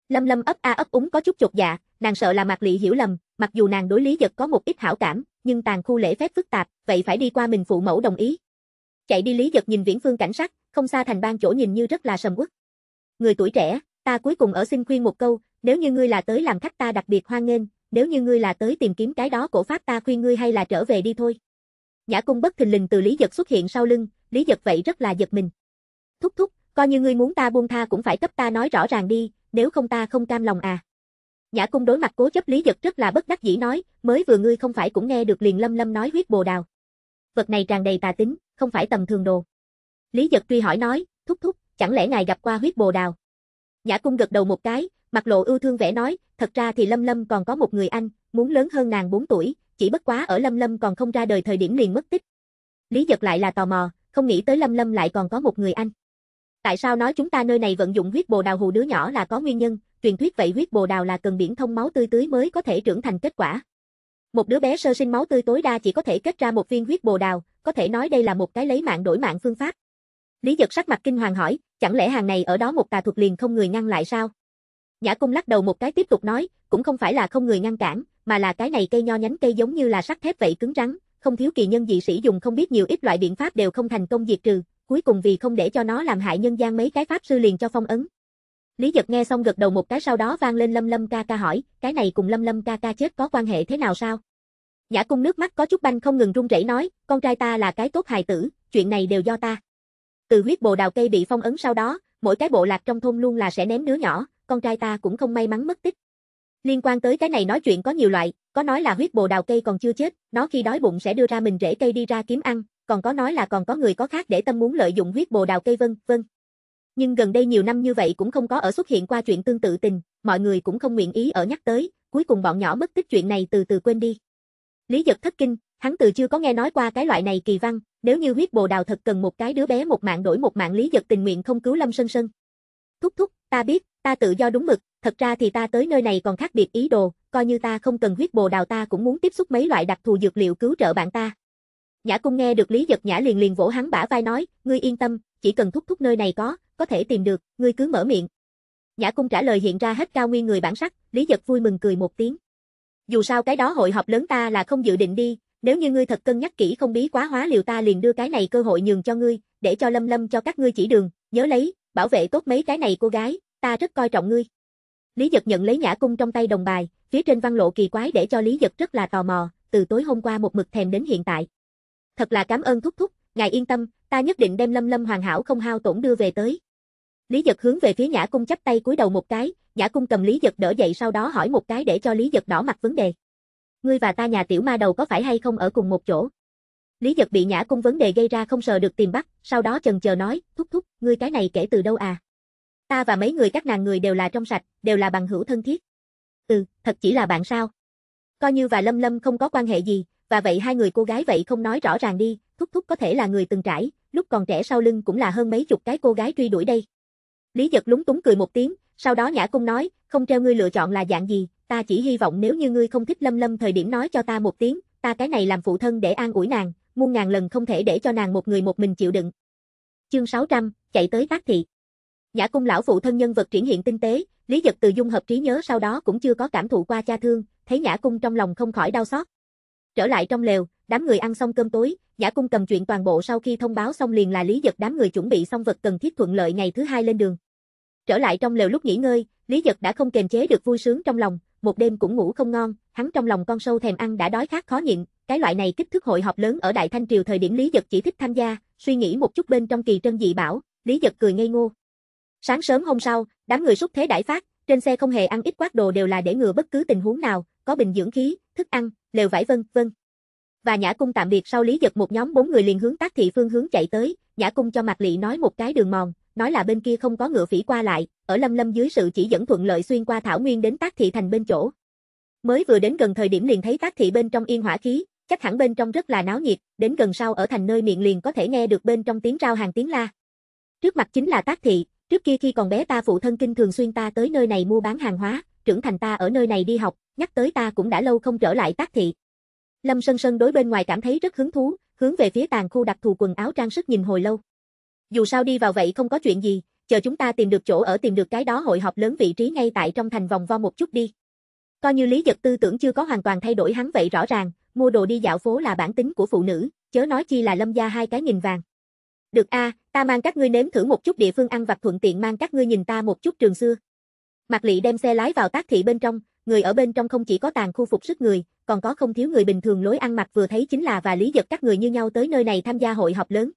Lâm Lâm ấp a ấp úng có chút chột dạ, nàng sợ là Mạc Lệ hiểu lầm, mặc dù nàng đối Lý Giật có một ít hảo cảm, nhưng tàn khu lễ phép phức tạp, vậy phải đi qua mình phụ mẫu đồng ý. Chạy đi Lý Giật nhìn viễn phương cảnh sắc, không xa thành bang chỗ nhìn như rất là sầm uất. Người tuổi trẻ, ta cuối cùng ở xin khuyên một câu, nếu như ngươi là tới làm khách ta đặc biệt hoan nghênh, nếu như ngươi là tới tìm kiếm cái đó cổ pháp ta khuyên ngươi hay là trở về đi thôi. Nhã cung bất thình lình từ Lý Giật xuất hiện sau lưng, Lý Giật vậy rất là giật mình. Thúc thúc, coi như ngươi muốn ta buông tha cũng phải cấp ta nói rõ ràng đi, nếu không ta không cam lòng à. Nhã cung đối mặt cố chấp Lý Giật rất là bất đắc dĩ nói, mới vừa ngươi không phải cũng nghe được liền lâm lâm nói huyết bồ đào. Vật này tràn đầy tà tính, không phải tầm thường đồ. Lý Giật truy hỏi nói, thúc thúc, chẳng lẽ ngài gặp qua huyết bồ đào? Nhã cung gật đầu một cái, mặt lộ ưu thương vẻ nói, Thật ra thì Lâm Lâm còn có một người anh, muốn lớn hơn nàng 4 tuổi, chỉ bất quá ở Lâm Lâm còn không ra đời thời điểm liền mất tích. Lý giật lại là tò mò, không nghĩ tới Lâm Lâm lại còn có một người anh. Tại sao nói chúng ta nơi này vận dụng huyết bồ đào hù đứa nhỏ là có nguyên nhân, truyền thuyết vậy huyết bồ đào là cần biển thông máu tươi tưới mới có thể trưởng thành kết quả. Một đứa bé sơ sinh máu tươi tối đa chỉ có thể kết ra một viên huyết bồ đào, có thể nói đây là một cái lấy mạng đổi mạng phương pháp. Lý Dật sắc mặt kinh hoàng hỏi, chẳng lẽ hàng này ở đó một tà thuật liền không người ngăn lại sao? Nhã Cung lắc đầu một cái tiếp tục nói, cũng không phải là không người ngăn cản, mà là cái này cây nho nhánh cây giống như là sắt thép vậy cứng rắn, không thiếu kỳ nhân dị sĩ dùng không biết nhiều ít loại biện pháp đều không thành công diệt trừ, cuối cùng vì không để cho nó làm hại nhân gian mấy cái pháp sư liền cho phong ấn. Lý Dật nghe xong gật đầu một cái sau đó vang lên Lâm Lâm ca ca hỏi, cái này cùng Lâm Lâm ca ca chết có quan hệ thế nào sao? Nhã Cung nước mắt có chút banh không ngừng run rẩy nói, con trai ta là cái tốt hài tử, chuyện này đều do ta. Từ huyết bồ đào cây bị phong ấn sau đó, mỗi cái bộ lạc trong thôn luôn là sẽ ném đứa nhỏ, con trai ta cũng không may mắn mất tích. Liên quan tới cái này nói chuyện có nhiều loại, có nói là huyết bồ đào cây còn chưa chết, nó khi đói bụng sẽ đưa ra mình rễ cây đi ra kiếm ăn, còn có nói là còn có người có khác để tâm muốn lợi dụng huyết bồ đào cây vân, vân. Nhưng gần đây nhiều năm như vậy cũng không có ở xuất hiện qua chuyện tương tự tình, mọi người cũng không nguyện ý ở nhắc tới, cuối cùng bọn nhỏ mất tích chuyện này từ từ quên đi. Lý giật thất kinh, hắn từ chưa có nghe nói qua cái loại này kỳ văn, nếu như huyết bồ đào thật cần một cái đứa bé một mạng đổi một mạng Lý giật tình nguyện không cứu Lâm Sơn Sơn. Thúc thúc, ta biết, Ta tự do đúng mực, thật ra thì ta tới nơi này còn khác biệt ý đồ, coi như ta không cần huyết bồ đào ta cũng muốn tiếp xúc mấy loại đặc thù dược liệu cứu trợ bạn ta. Nhã cung nghe được Lý Giật Nhã liền liền vỗ hắn bả vai nói, ngươi yên tâm, chỉ cần thúc thúc nơi này có, có thể tìm được, ngươi cứ mở miệng. Nhã cung trả lời hiện ra hết cao nguyên người bản sắc, Lý Giật vui mừng cười một tiếng. Dù sao cái đó hội họp lớn ta là không dự định đi, nếu như ngươi thật cân nhắc kỹ không bí quá hóa liều ta liền đưa cái này cơ hội nhường cho ngươi, để cho Lâm Lâm cho các ngươi chỉ đường, nhớ lấy, bảo vệ tốt mấy cái này cô gái, ta rất coi trọng ngươi. Lý Dật nhận lấy nhã cung trong tay đồng bài, phía trên văn lộ kỳ quái để cho Lý Dật rất là tò mò, từ tối hôm qua một mực thèm đến hiện tại. Thật là cảm ơn thúc thúc, ngài yên tâm, ta nhất định đem Lâm Lâm hoàn hảo không hao tổn đưa về tới. Lý Dật hướng về phía Nhã Cung chắp tay cúi đầu một cái, Nhã Cung cầm Lý Dật đỡ dậy sau đó hỏi một cái để cho Lý Dật đỏ mặt vấn đề. Ngươi và ta nhà tiểu ma đầu có phải hay không ở cùng một chỗ? Lý Dật bị Nhã Cung vấn đề gây ra không sờ được tìm bắt, sau đó chần chờ nói, thúc thúc, ngươi cái này kể từ đâu à? Ta và mấy người các nàng người đều là trong sạch, đều là bằng hữu thân thiết. Ừ, thật chỉ là bạn sao? Coi như và Lâm Lâm không có quan hệ gì, và vậy hai người cô gái vậy không nói rõ ràng đi, thúc thúc có thể là người từng trải, lúc còn trẻ sau lưng cũng là hơn mấy chục cái cô gái truy đuổi đây. Lý Dật lúng túng cười một tiếng, sau đó Nhã Cung nói, không treo ngươi lựa chọn là dạng gì, ta chỉ hy vọng nếu như ngươi không thích Lâm Lâm thời điểm nói cho ta một tiếng, ta cái này làm phụ thân để an ủi nàng, muôn ngàn lần không thể để cho nàng một người một mình chịu đựng. Chương 600, chạy tới tác thị. Nhã cung lão phụ thân nhân vật triển hiện tinh tế, Lý Giật từ dung hợp trí nhớ sau đó cũng chưa có cảm thụ qua cha thương, thấy Nhã cung trong lòng không khỏi đau xót. Trở lại trong lều, đám người ăn xong cơm tối, Nhã cung cầm chuyện toàn bộ sau khi thông báo xong liền là Lý Giật đám người chuẩn bị xong vật cần thiết thuận lợi ngày thứ hai lên đường. Trở lại trong lều lúc nghỉ ngơi, Lý Giật đã không kềm chế được vui sướng trong lòng, một đêm cũng ngủ không ngon, hắn trong lòng con sâu thèm ăn đã đói khát khó nhịn, cái loại này kích thước hội họp lớn ở Đại Thanh triều thời điểm Lý Giật chỉ thích tham gia, suy nghĩ một chút bên trong kỳ trân dị bảo, Lý Giật cười ngây ngô, Sáng sớm hôm sau, đám người xúc thế đại phát, trên xe không hề ăn ít quát đồ đều là để ngừa bất cứ tình huống nào, có bình dưỡng khí, thức ăn, lều vải vân vân. Và Nhã Cung tạm biệt sau Lý dật một nhóm bốn người liền hướng tác thị phương hướng chạy tới, Nhã Cung cho Mạc Lị nói một cái đường mòn, nói là bên kia không có ngựa phỉ qua lại, ở Lâm Lâm dưới sự chỉ dẫn thuận lợi xuyên qua thảo nguyên đến tác thị thành bên chỗ. Mới vừa đến gần thời điểm liền thấy tác thị bên trong yên hỏa khí, chắc hẳn bên trong rất là náo nhiệt, đến gần sau ở thành nơi miệng liền có thể nghe được bên trong tiếng rao hàng tiếng la. Trước mặt chính là tác thị, Trước kia khi còn bé ta phụ thân kinh thường xuyên ta tới nơi này mua bán hàng hóa, trưởng thành ta ở nơi này đi học, nhắc tới ta cũng đã lâu không trở lại tác thị. Lâm Sơn Sơn đối bên ngoài cảm thấy rất hứng thú, hướng về phía tàn khu đặc thù quần áo trang sức nhìn hồi lâu. Dù sao đi vào vậy không có chuyện gì, chờ chúng ta tìm được chỗ ở tìm được cái đó hội họp lớn vị trí ngay tại trong thành vòng vo một chút đi. Coi như lý giật tư tưởng chưa có hoàn toàn thay đổi hắn vậy rõ ràng, mua đồ đi dạo phố là bản tính của phụ nữ, chớ nói chi là lâm gia hai cái nghìn vàng. Được a, à, ta mang các ngươi nếm thử một chút địa phương ăn vặt thuận tiện mang các ngươi nhìn ta một chút trường xưa. Mạc Lị đem xe lái vào tác thị bên trong, người ở bên trong không chỉ có tàn khu phục sức người, còn có không thiếu người bình thường lối ăn mặc vừa thấy chính là và lý giật các người như nhau tới nơi này tham gia hội họp lớn.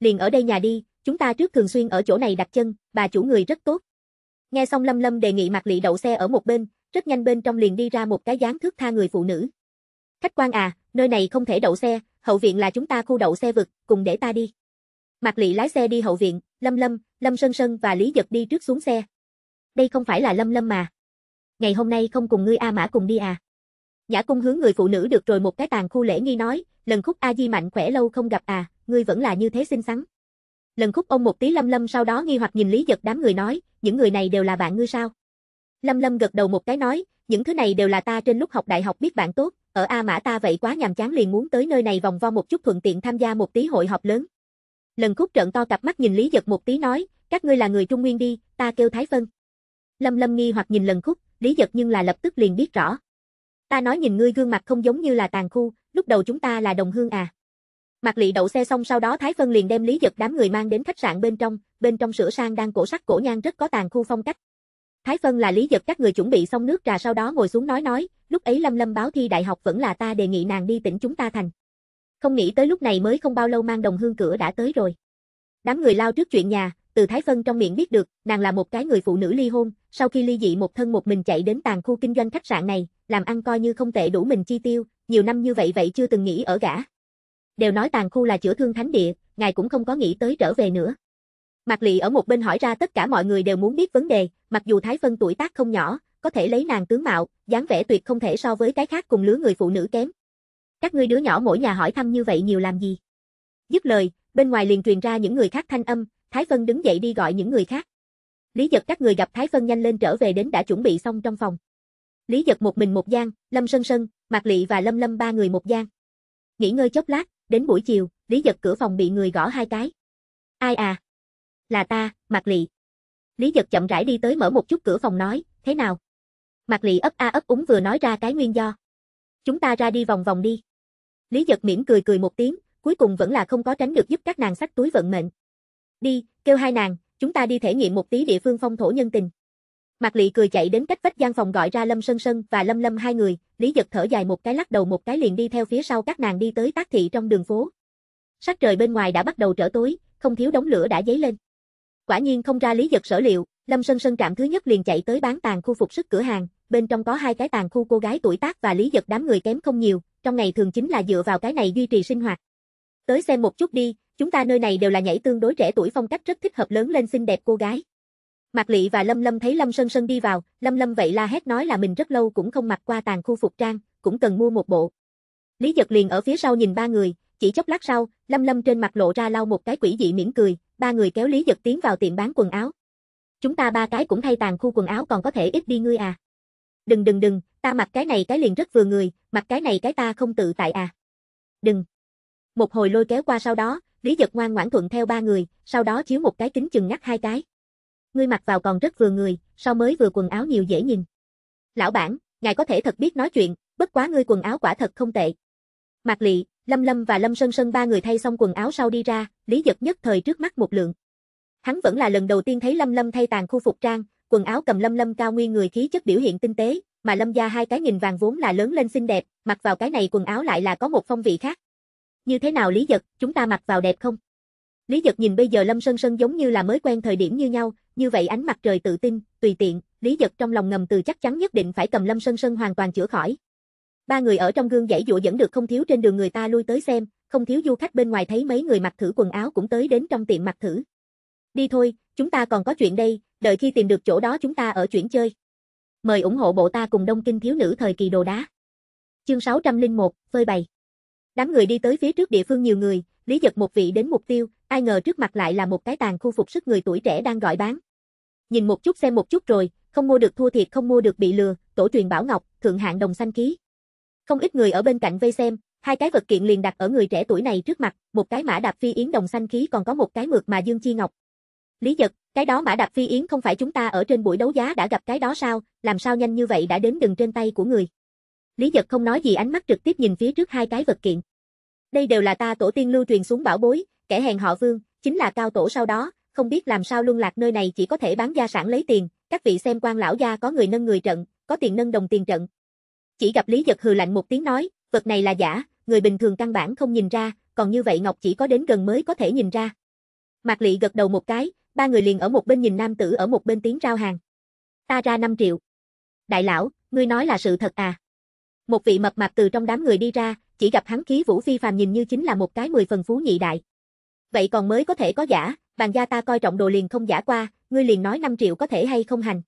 Liền ở đây nhà đi, chúng ta trước thường xuyên ở chỗ này đặt chân, bà chủ người rất tốt. Nghe xong Lâm Lâm đề nghị Mạc Lị đậu xe ở một bên, rất nhanh bên trong liền đi ra một cái dáng thước tha người phụ nữ. Khách quan à, nơi này không thể đậu xe, hậu viện là chúng ta khu đậu xe vực, cùng để ta đi. Mạc Lị lái xe đi hậu viện, Lâm Lâm, Lâm Sơn Sơn và Lý Giật đi trước xuống xe. Đây không phải là Lâm Lâm mà. Ngày hôm nay không cùng ngươi A Mã cùng đi à. Nhã cung hướng người phụ nữ được rồi một cái tàn khu lễ nghi nói, lần khúc A Di mạnh khỏe lâu không gặp à, ngươi vẫn là như thế xinh xắn. Lần khúc ông một tí Lâm Lâm sau đó nghi hoặc nhìn Lý Giật đám người nói, những người này đều là bạn ngươi sao? Lâm Lâm gật đầu một cái nói, những thứ này đều là ta trên lúc học đại học biết bạn tốt, ở A Mã ta vậy quá nhàm chán liền muốn tới nơi này vòng vo một chút thuận tiện tham gia một tí hội họp lớn. Lần khúc trận to cặp mắt nhìn Lý Giật một tí nói, các ngươi là người Trung Nguyên đi, ta kêu Thái phân Lâm Lâm nghi hoặc nhìn lần khúc, Lý Giật nhưng là lập tức liền biết rõ. Ta nói nhìn ngươi gương mặt không giống như là tàn khu, lúc đầu chúng ta là đồng hương à. Mạc Lị đậu xe xong sau đó Thái phân liền đem Lý Giật đám người mang đến khách sạn bên trong, bên trong sửa sang đang cổ sắc cổ nhang rất có tàn khu phong cách. Thái phân là Lý Giật các người chuẩn bị xong nước trà sau đó ngồi xuống nói nói, lúc ấy Lâm Lâm báo thi đại học vẫn là ta đề nghị nàng đi tỉnh chúng ta thành. Không nghĩ tới lúc này mới không bao lâu mang đồng hương cửa đã tới rồi. Đám người lao trước chuyện nhà, từ Thái Phân trong miệng biết được, nàng là một cái người phụ nữ ly hôn, sau khi ly dị một thân một mình chạy đến tàn khu kinh doanh khách sạn này, làm ăn coi như không tệ đủ mình chi tiêu, nhiều năm như vậy vậy chưa từng nghĩ ở gã. Đều nói tàn khu là chữa thương thánh địa, ngài cũng không có nghĩ tới trở về nữa. Mạc Lị ở một bên hỏi ra tất cả mọi người đều muốn biết vấn đề, mặc dù Thái Phân tuổi tác không nhỏ, có thể lấy nàng tướng mạo, dáng vẻ tuyệt không thể so với cái khác cùng lứa người phụ nữ kém, các ngươi đứa nhỏ mỗi nhà hỏi thăm như vậy nhiều làm gì? Dứt lời, bên ngoài liền truyền ra những người khác thanh âm, Thái Vân đứng dậy đi gọi những người khác. Lý Dật các người gặp Thái Vân nhanh lên trở về đến đã chuẩn bị xong trong phòng. Lý Dật một mình một gian, Lâm Sân Sân, Mạc Lệ và Lâm Lâm ba người một gian. Nghỉ ngơi chốc lát, đến buổi chiều, Lý Dật cửa phòng bị người gõ hai cái. Ai à? Là ta, Mạc Lệ. Lý Dật chậm rãi đi tới mở một chút cửa phòng nói, thế nào? Mạc Lệ ấp a ấp úng vừa nói ra cái nguyên do. Chúng ta ra đi vòng vòng đi. Lý giật miễn cười cười một tiếng, cuối cùng vẫn là không có tránh được giúp các nàng sách túi vận mệnh. Đi, kêu hai nàng, chúng ta đi thể nghiệm một tí địa phương phong thổ nhân tình. Mạc Lệ cười chạy đến cách vách gian phòng gọi ra Lâm Sân Sân và Lâm Lâm hai người, Lý Giật thở dài một cái lắc đầu một cái liền đi theo phía sau các nàng đi tới tác thị trong đường phố. Sắc trời bên ngoài đã bắt đầu trở tối, không thiếu đống lửa đã dấy lên. Quả nhiên không ra Lý Giật sở liệu, Lâm Sân Sân trạm thứ nhất liền chạy tới bán tàn khu phục sức cửa hàng, bên trong có hai cái tàn khu cô gái tuổi tác và Lý Giật đám người kém không nhiều, trong ngày thường chính là dựa vào cái này duy trì sinh hoạt. Tới xem một chút đi, chúng ta nơi này đều là nhảy tương đối trẻ tuổi phong cách rất thích hợp lớn lên xinh đẹp cô gái. Mạc Lị và Lâm Lâm thấy Lâm Sơn Sơn đi vào, Lâm Lâm vậy la hét nói là mình rất lâu cũng không mặc qua tàn khu phục trang, cũng cần mua một bộ. Lý Dật liền ở phía sau nhìn ba người, chỉ chốc lát sau, Lâm Lâm trên mặt lộ ra lau một cái quỷ dị mỉm cười, ba người kéo Lý Dật tiến vào tiệm bán quần áo. Chúng ta ba cái cũng thay tàn khu quần áo còn có thể ít đi ngươi à? Đừng đừng đừng, ta mặc cái này cái liền rất vừa người, mặc cái này cái ta không tự tại à. Đừng. Một hồi lôi kéo qua sau đó, Lý Giật ngoan ngoãn thuận theo ba người, sau đó chiếu một cái kính chừng ngắt hai cái. Ngươi mặc vào còn rất vừa người, sau mới vừa quần áo nhiều dễ nhìn. Lão bản, ngài có thể thật biết nói chuyện, bất quá ngươi quần áo quả thật không tệ. mặc Lị, Lâm Lâm và Lâm Sơn Sơn ba người thay xong quần áo sau đi ra, Lý Giật nhất thời trước mắt một lượng. Hắn vẫn là lần đầu tiên thấy Lâm Lâm thay tàn khu phục trang, quần áo cầm Lâm Lâm cao nguyên người khí chất biểu hiện tinh tế, mà lâm gia hai cái nghìn vàng vốn là lớn lên xinh đẹp, mặc vào cái này quần áo lại là có một phong vị khác. Như thế nào Lý Dật, chúng ta mặc vào đẹp không? Lý Dật nhìn bây giờ Lâm Sơn Sơn giống như là mới quen thời điểm như nhau, như vậy ánh mặt trời tự tin, tùy tiện, Lý Dật trong lòng ngầm từ chắc chắn nhất định phải cầm Lâm Sơn Sơn hoàn toàn chữa khỏi. Ba người ở trong gương dãy dụa dẫn được không thiếu trên đường người ta lui tới xem, không thiếu du khách bên ngoài thấy mấy người mặc thử quần áo cũng tới đến trong tiệm mặc thử. Đi thôi, chúng ta còn có chuyện đây, đợi khi tìm được chỗ đó chúng ta ở chuyển chơi. Mời ủng hộ bộ ta cùng Đông Kinh thiếu nữ thời kỳ đồ đá. Chương 601, phơi bày. Đám người đi tới phía trước địa phương nhiều người, Lý Dật một vị đến mục tiêu, ai ngờ trước mặt lại là một cái tàn khu phục sức người tuổi trẻ đang gọi bán. Nhìn một chút xem một chút rồi, không mua được thua thiệt không mua được bị lừa, tổ truyền Bảo Ngọc, thượng hạng đồng xanh ký. Không ít người ở bên cạnh vây xem, hai cái vật kiện liền đặt ở người trẻ tuổi này trước mặt, một cái mã đạp phi yến đồng xanh khí còn có một cái mượt mà dương chi ngọc. Lý Dật cái đó Mã Đạp Phi Yến không phải chúng ta ở trên buổi đấu giá đã gặp cái đó sao, làm sao nhanh như vậy đã đến đừng trên tay của người. Lý Giật không nói gì ánh mắt trực tiếp nhìn phía trước hai cái vật kiện. Đây đều là ta tổ tiên lưu truyền xuống bảo bối, kẻ hèn họ Vương, chính là cao tổ sau đó, không biết làm sao luân lạc nơi này chỉ có thể bán gia sản lấy tiền, các vị xem quan lão gia có người nâng người trận, có tiền nâng đồng tiền trận. Chỉ gặp Lý Giật hừ lạnh một tiếng nói, vật này là giả, người bình thường căn bản không nhìn ra, còn như vậy Ngọc chỉ có đến gần mới có thể nhìn ra. Mạc Lị gật đầu một cái, ba người liền ở một bên nhìn nam tử ở một bên tiếng rao hàng. Ta ra 5 triệu. Đại lão, ngươi nói là sự thật à? Một vị mập mạp từ trong đám người đi ra, chỉ gặp hắn khí vũ phi phàm nhìn như chính là một cái mười phần phú nhị đại. Vậy còn mới có thể có giả, bàn gia ta coi trọng đồ liền không giả qua, ngươi liền nói 5 triệu có thể hay không hành.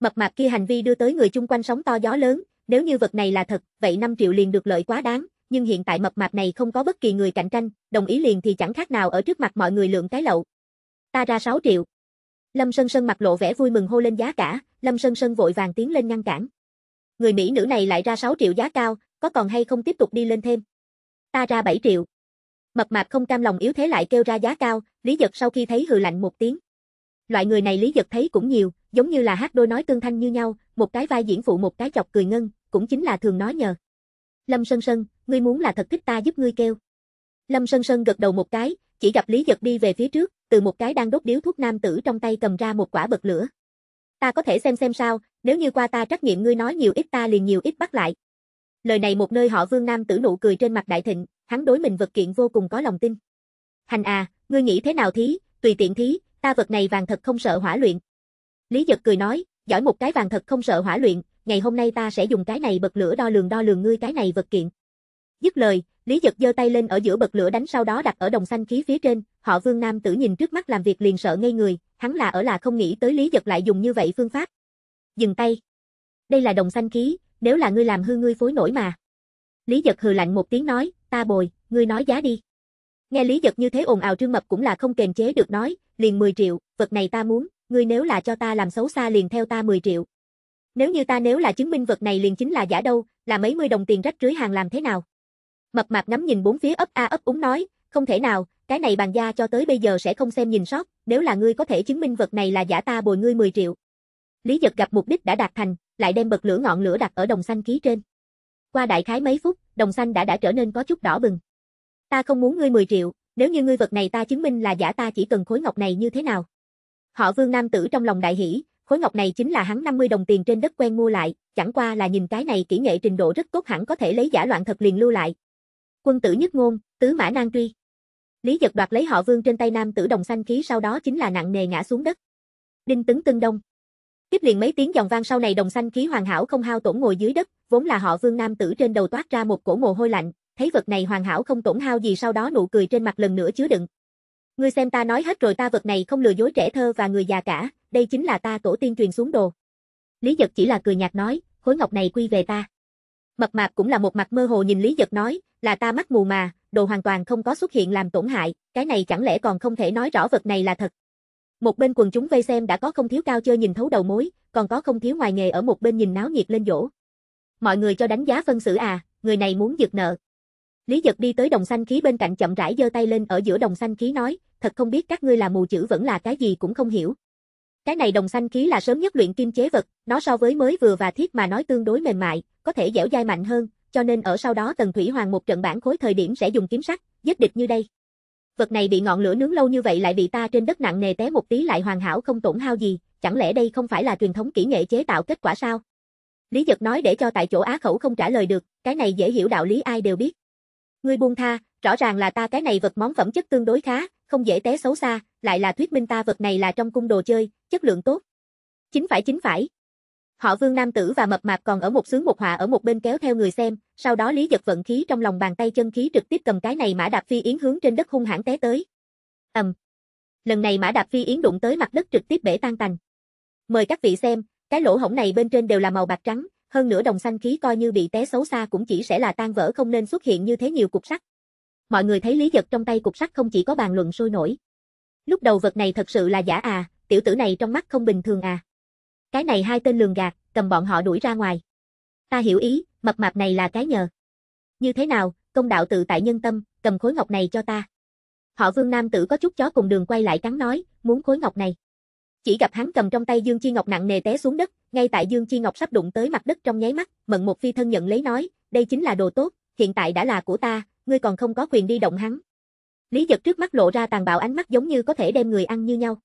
Mập mạp kia hành vi đưa tới người chung quanh sóng to gió lớn, nếu như vật này là thật, vậy 5 triệu liền được lợi quá đáng, nhưng hiện tại mập mạp này không có bất kỳ người cạnh tranh, đồng ý liền thì chẳng khác nào ở trước mặt mọi người lượng cái lậu, ta ra 6 triệu. Lâm Sơn Sơn mặt lộ vẻ vui mừng hô lên giá cả, Lâm Sơn Sơn vội vàng tiến lên ngăn cản. Người Mỹ nữ này lại ra 6 triệu giá cao, có còn hay không tiếp tục đi lên thêm? Ta ra 7 triệu. Mập mạp không cam lòng yếu thế lại kêu ra giá cao, Lý dật sau khi thấy hừ lạnh một tiếng. Loại người này Lý dật thấy cũng nhiều, giống như là hát đôi nói tương thanh như nhau, một cái vai diễn phụ một cái chọc cười ngân, cũng chính là thường nói nhờ. Lâm Sơn Sơn, ngươi muốn là thật thích ta giúp ngươi kêu. Lâm Sơn Sơn gật đầu một cái, chỉ gặp Lý Giật đi về phía trước, từ một cái đang đốt điếu thuốc nam tử trong tay cầm ra một quả bật lửa. Ta có thể xem xem sao, nếu như qua ta trách nhiệm ngươi nói nhiều ít ta liền nhiều ít bắt lại. Lời này một nơi họ Vương nam tử nụ cười trên mặt đại thịnh, hắn đối mình vật kiện vô cùng có lòng tin. Hành à, ngươi nghĩ thế nào thí, tùy tiện thí, ta vật này vàng thật không sợ hỏa luyện. Lý Giật cười nói, giỏi một cái vàng thật không sợ hỏa luyện, ngày hôm nay ta sẽ dùng cái này bật lửa đo lường đo lường ngươi cái này vật kiện. Dứt lời, Lý Dật giơ tay lên ở giữa bật lửa đánh sau đó đặt ở đồng xanh khí phía trên, họ vương nam tử nhìn trước mắt làm việc liền sợ ngây người, hắn là ở là không nghĩ tới lý Dật lại dùng như vậy phương pháp. Dừng tay. Đây là đồng xanh khí, nếu là ngươi làm hư ngươi phối nổi mà. Lý Dật hừ lạnh một tiếng nói, ta bồi, ngươi nói giá đi. Nghe lý Dật như thế ồn ào trương mập cũng là không kềm chế được nói, liền 10 triệu, vật này ta muốn, ngươi nếu là cho ta làm xấu xa liền theo ta 10 triệu. Nếu như ta nếu là chứng minh vật này liền chính là giả đâu, là mấy mươi đồng tiền rách rưới hàng làm thế nào? Mập mạp ngắm nhìn bốn phía ấp a ấp úng nói, không thể nào, cái này bàn gia cho tới bây giờ sẽ không xem nhìn sót, nếu là ngươi có thể chứng minh vật này là giả ta bồi ngươi 10 triệu. Lý giật gặp mục đích đã đạt thành, lại đem bật lửa ngọn lửa đặt ở đồng xanh ký trên. Qua đại khái mấy phút, đồng xanh đã đã trở nên có chút đỏ bừng. Ta không muốn ngươi 10 triệu, nếu như ngươi vật này ta chứng minh là giả ta chỉ cần khối ngọc này như thế nào. Họ Vương Nam tử trong lòng đại hỉ, khối ngọc này chính là hắn 50 đồng tiền trên đất quen mua lại, chẳng qua là nhìn cái này kỹ nghệ trình độ rất tốt hẳn có thể lấy giả loạn thật liền lưu lại, quân tử nhất ngôn, tứ mã nan truy. Lý giật đoạt lấy họ vương trên tay nam tử đồng xanh khí sau đó chính là nặng nề ngã xuống đất. Đinh tấn Tưng đông. Tiếp liền mấy tiếng dòng vang sau này đồng xanh khí hoàn hảo không hao tổn ngồi dưới đất, vốn là họ vương nam tử trên đầu toát ra một cổ mồ hôi lạnh, thấy vật này hoàn hảo không tổn hao gì sau đó nụ cười trên mặt lần nữa chứa đựng. Ngươi xem ta nói hết rồi ta vật này không lừa dối trẻ thơ và người già cả, đây chính là ta tổ tiên truyền xuống đồ. Lý giật chỉ là cười nhạt nói, khối ngọc này quy về ta. Mập mạp cũng là một mặt mơ hồ nhìn Lý giật nói, là ta mắt mù mà, đồ hoàn toàn không có xuất hiện làm tổn hại, cái này chẳng lẽ còn không thể nói rõ vật này là thật. Một bên quần chúng vây xem đã có không thiếu cao chơi nhìn thấu đầu mối, còn có không thiếu ngoài nghề ở một bên nhìn náo nhiệt lên dỗ. Mọi người cho đánh giá phân xử à, người này muốn giật nợ. Lý Dật đi tới đồng xanh khí bên cạnh chậm rãi giơ tay lên ở giữa đồng xanh khí nói, thật không biết các ngươi là mù chữ vẫn là cái gì cũng không hiểu. Cái này đồng xanh khí là sớm nhất luyện kim chế vật, nó so với mới vừa và thiết mà nói tương đối mềm mại, có thể dẻo dai mạnh hơn, cho nên ở sau đó Tần Thủy Hoàng một trận bản khối thời điểm sẽ dùng kiếm sắt, giết địch như đây. Vật này bị ngọn lửa nướng lâu như vậy lại bị ta trên đất nặng nề té một tí lại hoàn hảo không tổn hao gì, chẳng lẽ đây không phải là truyền thống kỹ nghệ chế tạo kết quả sao? Lý Dật nói để cho tại chỗ á khẩu không trả lời được, cái này dễ hiểu đạo lý ai đều biết. Ngươi buông tha, rõ ràng là ta cái này vật món phẩm chất tương đối khá, không dễ té xấu xa, lại là thuyết minh ta vật này là trong cung đồ chơi, chất lượng tốt. Chính phải chính phải, Họ Vương nam tử và mập mạp còn ở một sướng một họa ở một bên kéo theo người xem, sau đó Lý Giật vận khí trong lòng bàn tay chân khí trực tiếp cầm cái này Mã Đạp Phi Yến hướng trên đất hung hãn té tới. Ầm. Lần này Mã Đạp Phi Yến đụng tới mặt đất trực tiếp bể tan tành. Mời các vị xem, cái lỗ hổng này bên trên đều là màu bạc trắng, hơn nữa đồng xanh khí coi như bị té xấu xa cũng chỉ sẽ là tan vỡ không nên xuất hiện như thế nhiều cục sắt. Mọi người thấy Lý Giật trong tay cục sắt không chỉ có bàn luận sôi nổi. Lúc đầu vật này thật sự là giả à, tiểu tử này trong mắt không bình thường à. Cái này hai tên lường gạt, cầm bọn họ đuổi ra ngoài. Ta hiểu ý, mập mạp này là cái nhờ. Như thế nào, công đạo tự tại nhân tâm, cầm khối ngọc này cho ta. Họ vương nam tử có chút chó cùng đường quay lại cắn nói, muốn khối ngọc này. Chỉ gặp hắn cầm trong tay Dương Chi Ngọc nặng nề té xuống đất, ngay tại Dương Chi Ngọc sắp đụng tới mặt đất trong nháy mắt, mận một phi thân nhận lấy nói, đây chính là đồ tốt, hiện tại đã là của ta, ngươi còn không có quyền đi động hắn. Lý giật trước mắt lộ ra tàn bạo ánh mắt giống như có thể đem người ăn như nhau.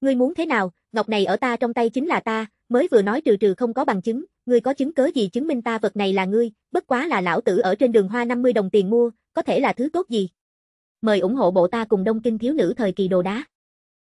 Ngươi muốn thế nào, ngọc này ở ta trong tay chính là ta, mới vừa nói trừ trừ không có bằng chứng, ngươi có chứng cớ gì chứng minh ta vật này là ngươi, bất quá là lão tử ở trên đường hoa 50 đồng tiền mua, có thể là thứ tốt gì. Mời ủng hộ bộ ta cùng Đông Kinh thiếu nữ thời kỳ đồ đá.